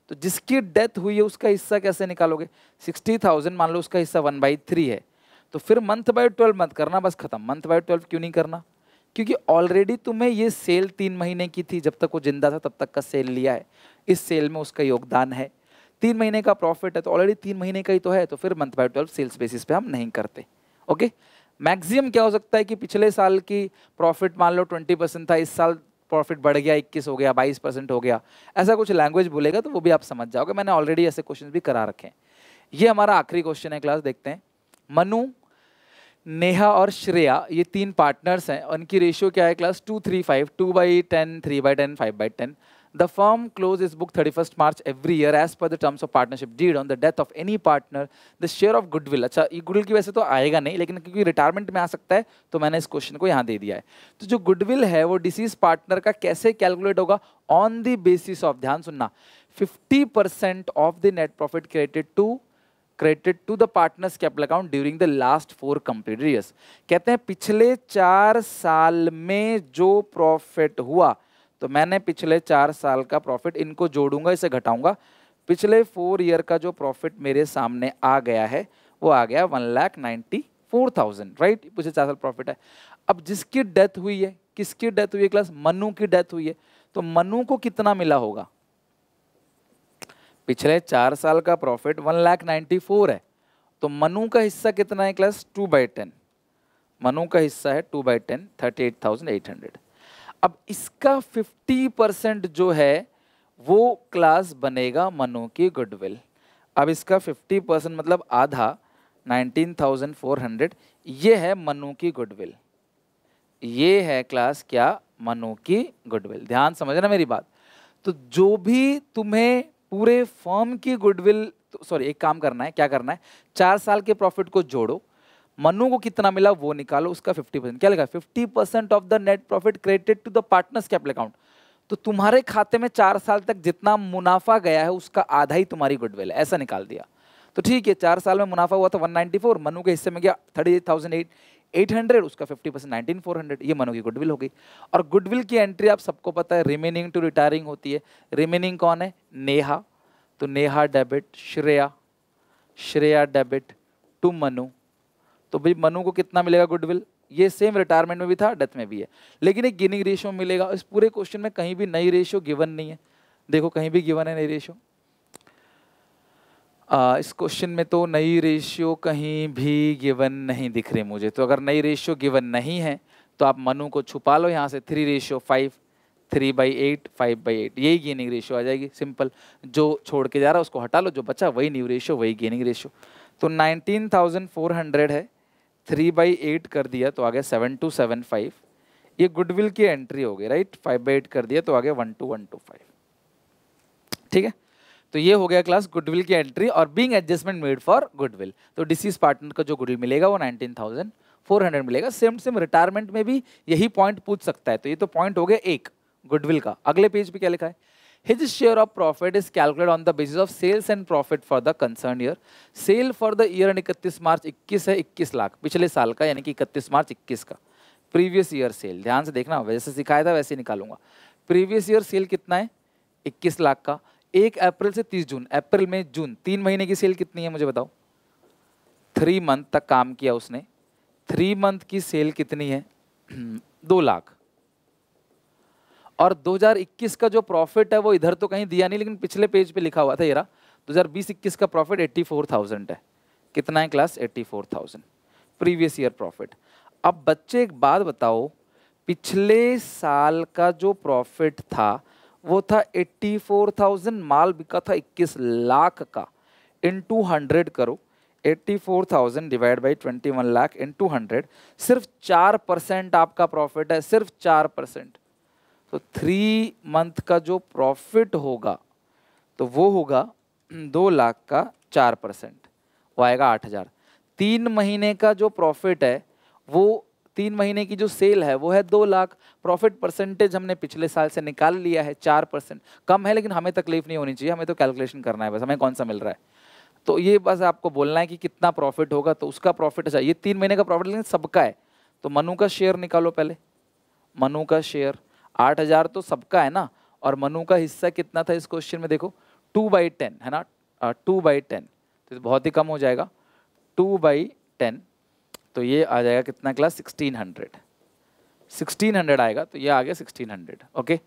तो जिसकी डेथ हुई है उसका हिस्सा कैसे निकालोगे सिक्सटी थाउजेंड मान लो उसका हिस्सा वन बाई थ्री है तो फिर मंथ बाय ट्वेल्व मत करना बस खत्म मंथ बाय ट्वेल्व क्यों नहीं करना क्योंकि ऑलरेडी तुम्हें ये सेल तीन महीने की थी जब तक वो जिंदा था तब तक का सेल लिया है इस सेल में उसका योगदान है तीन महीने का प्रॉफिट है तो ऑलरेडी तीन महीने का ही तो है तो फिर month by twelve sales basis पे हम नहीं करते ओके मैक्सिमम क्या हो सकता है कि पिछले साल की प्रॉफिट मान लो ट्वेंटी परसेंट था इस साल प्रॉफिट बढ़ गया इक्कीस हो गया बाईस परसेंट हो गया ऐसा कुछ लैंग्वेज बोलेगा तो वो भी आप समझ जाओगे मैंने ऑलरेडी ऐसे क्वेश्चन भी करा रखे हैं ये हमारा आखिरी क्वेश्चन है क्लास देखते हैं मनु नेहा और श्रेया ये तीन पार्टनर्स हैं उनकी रेशियो क्या है class two three five two by ten three by ten five by ten The firm closes its book 31st March every year as per the terms of partnership deed on the death of any partner. The share of goodwill अच्छा ये goodwill की वजह से तो आएगा नहीं लेकिन क्योंकि रिटायरमेंट में आ सकता है तो मैंने इस क्वेश्चन को यहाँ दे दिया है तो जो गुडविल है वो डिसीज पार्टनर का कैसे कैलकुलेट होगा ऑन द बेसिस ऑफ ध्यान सुनना 50% of the net profit credited to to credited to the partners capital account during the last four completed years कहते हैं पिछले चार साल में जो प्रॉफिट हुआ तो मैंने पिछले चार साल का प्रॉफिट इनको जोड़ूंगा इसे घटाऊंगा पिछले फोर ईयर का जो प्रॉफिट मेरे सामने आ गया है वो आ गया one lakh ninety four thousand right पिछले चार साल प्रॉफिट है अब जिसकी डेथ हुई है किसकी डेथ हुई है क्लास मनु की डेथ हुई है तो मनु को कितना मिला होगा पिछले चार साल का profit one lakh ninety four है तो मनु का हिस्सा कितना है class two by ten Manu का हिस्सा है two by ten thirty eight thousand eight hundred अब इसका 50 परसेंट जो है वो क्लास बनेगा मनु की गुडविल अब इसका 50 परसेंट मतलब आधा 19,400 ये है मनु की गुडविल ये है क्लास क्या मनु की गुडविल ध्यान समझना मेरी बात तो जो भी तुम्हें पूरे फॉर्म की गुडविल तो, सॉरी एक काम करना है क्या करना है चार साल के प्रॉफिट को जोड़ो मनु को कितना मिला वो निकालो उसका 50 परसेंट क्या लगा 50 percent of the net profit credited to the partners capital account तो तुम्हारे खाते में चार साल तक जितना मुनाफा गया है उसका आधा ही तुम्हारी गुडविल है ऐसा निकाल दिया तो ठीक है चार साल में मुनाफा हुआ था 194 मनु के हिस्से में गया थर्टी एट हंड्रेड उसका fifty percent nineteen four hundred ये मनो की गुडविल होगी और गुडविल की एंट्री आप सबको पता है रिमेनिंग टू रिटायरिंग होती है रिमेनिंग कौन है नेहा तो Neha debit Shreya Shreya debit to Manu तो भाई मनु को कितना मिलेगा गुडविल ये सेम रिटायरमेंट में भी था डेथ में भी है लेकिन एक गिनिंग रेशियो मिलेगा इस पूरे क्वेश्चन में कहीं भी नई रेशियो गिवन नहीं है देखो कहीं भी गिवन है नई रेशियो आ, इस क्वेश्चन में तो नई रेशियो कहीं भी गिवन नहीं दिख रही मुझे तो अगर नई रेशियो गिवन नहीं है तो आप मनु को छुपा लो यहाँ से three ratio five three by eight five by eight यही गेनिंग रेशियो आ जाएगी सिंपल जो छोड़ के जा रहा है उसको हटा लो जो बचा वही न्यू रेशियो वही गेनिंग रेशियो तो नाइनटीन थाउजेंड फोर हंड्रेड है थ्री बाई एट कर दिया तो आ गया सेवन टू सेवन फाइव ये गुडविल की एंट्री हो गई राइट फाइव बाई एट कर दिया तो आ गया one two one two five ठीक है तो ये हो गया क्लास गुडविल की एंट्री और being adjustment made for goodwill तो डिसीज पार्टनर का जो गुडविल मिलेगा वो नाइनटीन थाउजेंड फोर हंड्रेड मिलेगा सेम सेम रिटायरमेंट में भी यही पॉइंट पूछ सकता है तो ये तो पॉइंट हो गया एक गुडविल का अगले पेज पे क्या लिखा है His share of profit is calculated on the basis of sales and profit for the concerned year. Sale for the year and 31 मार्च 21 है 21 लाख पिछले साल का यानी कि 31 मार्च 21 का प्रीवियस ईयर सेल ध्यान से देखना वैसे सिखाया था वैसे निकालूंगा प्रीवियस ईयर सेल कितना है 21 लाख का एक अप्रैल से 30 जून अप्रैल में जून तीन महीने की सेल कितनी है मुझे बताओ थ्री मंथ तक काम किया उसने थ्री मंथ की सेल कितनी है दो लाख और 2021 का जो प्रॉफिट है वो इधर तो कहीं दिया नहीं लेकिन पिछले पेज पे लिखा हुआ था येरा 2020-21 का प्रॉफिट 84,000 है कितना है क्लास 84,000 प्रीवियस ईयर प्रॉफिट अब बच्चे एक बात बताओ पिछले साल का जो प्रॉफिट था वो था 84,000 माल बिका था 21 लाख का इन टू हंड्रेड करो 84,000 divide by 21 lakh into hundred सिर्फ चार परसेंट आपका प्रॉफिट है सिर्फ चार परसेंट तो थ्री मंथ का जो प्रॉफिट होगा तो वो होगा दो लाख का चार परसेंट वो आएगा आठ हज़ार तीन महीने का जो प्रॉफिट है वो तीन महीने की जो सेल है वो है दो लाख प्रॉफिट परसेंटेज हमने पिछले साल से निकाल लिया है चार परसेंट कम है लेकिन हमें तकलीफ नहीं होनी चाहिए हमें तो कैलकुलेशन करना है बस हमें कौन सा मिल रहा है तो ये बस आपको बोलना है कि कितना प्रॉफिट होगा तो उसका प्रॉफिट अच्छा ये तीन महीने का प्रॉफिट लेकिन सबका है तो मनु का शेयर निकालो पहले मनु का शेयर आठ हज़ार तो सबका है ना और मनु का हिस्सा कितना था इस क्वेश्चन में देखो टू बाई टेन है ना टू बाई टेन तो बहुत ही कम हो जाएगा टू बाई टेन तो ये आ जाएगा कितना class sixteen hundred sixteen hundred आएगा तो ये आ गया सिक्सटीन हंड्रेड ओके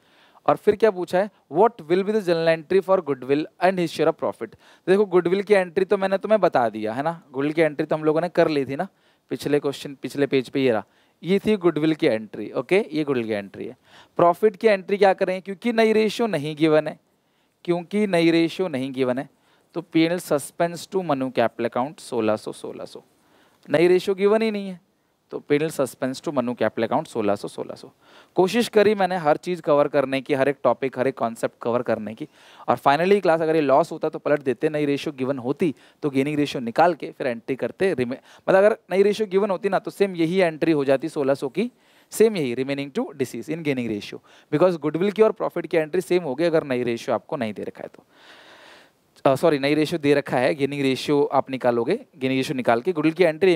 और फिर क्या पूछा है what will be the journal entry for goodwill and his share of profit देखो गुडविल की एंट्री तो मैंने तुम्हें बता दिया है ना गुडविल की एंट्री तो हम लोगों ने कर ली थी ना पिछले क्वेश्चन पिछले पेज पे ये रहा ये थी गुडविल की एंट्री ओके ये गुडविल की एंट्री है प्रॉफिट की एंट्री क्या करें क्योंकि नई रेशियो नहीं गिवन है क्योंकि नई रेशियो नहीं गिवन है तो P suspense to Manu capital account सोलह सौ सोलह सौ नई रेशियो गिवन ही नहीं है तो P and L suspense to Manu capital account सोलह सौ सोलह सौ कोशिश करी मैंने हर चीज़ कवर करने की हर एक टॉपिक हर एक कॉन्सेप्ट कवर करने की और फाइनली क्लास अगर ये लॉस होता तो पलट देते नई रेशियो गिवन होती तो गेनिंग रेशियो निकाल के फिर एंट्री करते मतलब अगर नई रेशियो गिवन होती ना तो सेम यही एंट्री हो जाती सोलह की सेम यही remaining to deceased in gaining ratio because goodwill की और प्रॉफिट की एंट्री सेम होगी अगर नई रेशियो आपको नहीं दे रखा है तो सॉरी uh, नई रेशियो दे रखा है गेनिंग रेशियो आप निकालोगे गेनिंग रेशियो निकाल के गुडविल की एंट्री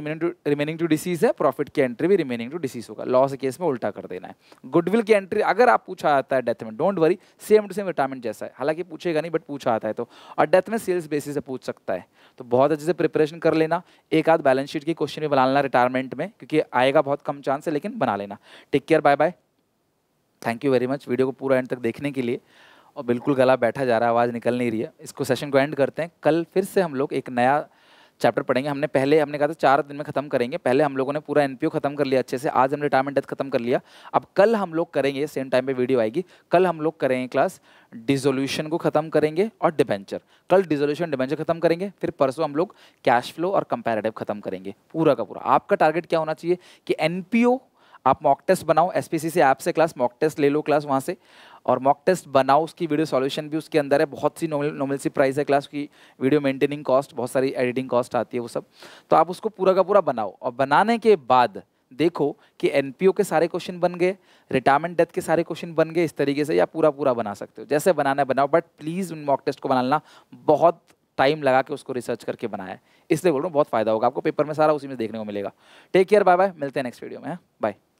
रिमेनिंग टू डिसीज है प्रॉफिट की एंट्री भी रिमेनिंग टू डिसीज होगा लॉस केस में उल्टा कर देना है गुडविल की एंट्री अगर आप पूछा आता है डेथ में don't worry same to same retirement जैसा है हालांकि पूछेगा नहीं बट पूछा आता है तो और डेथ में सेल्स बेसिस से पूछ सकता है तो बहुत अच्छे से प्रिपरेशन कर लेना एक आध बैलेंस शीट की क्वेश्चन भी बना लेना रिटायरमेंट में क्योंकि आएगा बहुत कम चांस है लेकिन बना लेना take care bye bye thank you very much video को पूरा एंड तक देखने के लिए और बिल्कुल गला बैठा जा रहा है आवाज़ निकल नहीं रही है इसको सेशन को एंड करते हैं कल फिर से हम लोग एक नया चैप्टर पढ़ेंगे हमने पहले हमने कहा था चार दिन में खत्म करेंगे पहले हम लोगों ने पूरा एनपीओ खत्म कर लिया अच्छे से आज हमने रिटायरमेंट डेथ खत्म कर लिया अब कल हम लोग करेंगे सेम टाइम पे वीडियो आएगी कल हम लोग करेंगे क्लास डिजोल्यूशन को खत्म करेंगे और डिबेंचर कल डिजोल्यूशन डिबेंचर खत्म करेंगे फिर परसों हम लोग कैश फ्लो और कंपेरेटिव खत्म करेंगे पूरा का पूरा आपका टारगेट क्या होना चाहिए कि एन आप मॉक टेस्ट बनाओ एस से ऐप से क्लास मॉक टेस्ट ले लो क्लास वहाँ से और मॉक टेस्ट बनाओ उसकी वीडियो सॉल्यूशन भी उसके अंदर है बहुत सी नॉर्मल सी प्राइस है क्लास की वीडियो मेंटेनिंग कॉस्ट बहुत सारी एडिटिंग कॉस्ट आती है वो सब तो आप उसको पूरा का पूरा बनाओ और बनाने के बाद देखो कि एन के सारे क्वेश्चन बन गए रिटायरमेंट डेथ के सारे क्वेश्चन बन गए इस तरीके से या पूरा पूरा बना सकते हो जैसे बनाना बनाओ बट प्लीज़ उन मॉक टेस्ट को बनाना बहुत टाइम लगा के उसको रिसर्च करके बनाया इसलिए बोल रहा हूँ बहुत फ़ायदा होगा आपको पेपर में सारा उसी में देखने को मिलेगा टेक केयर बाय बाय मिलते हैं नेक्स्ट वीडियो में बाय हाँ।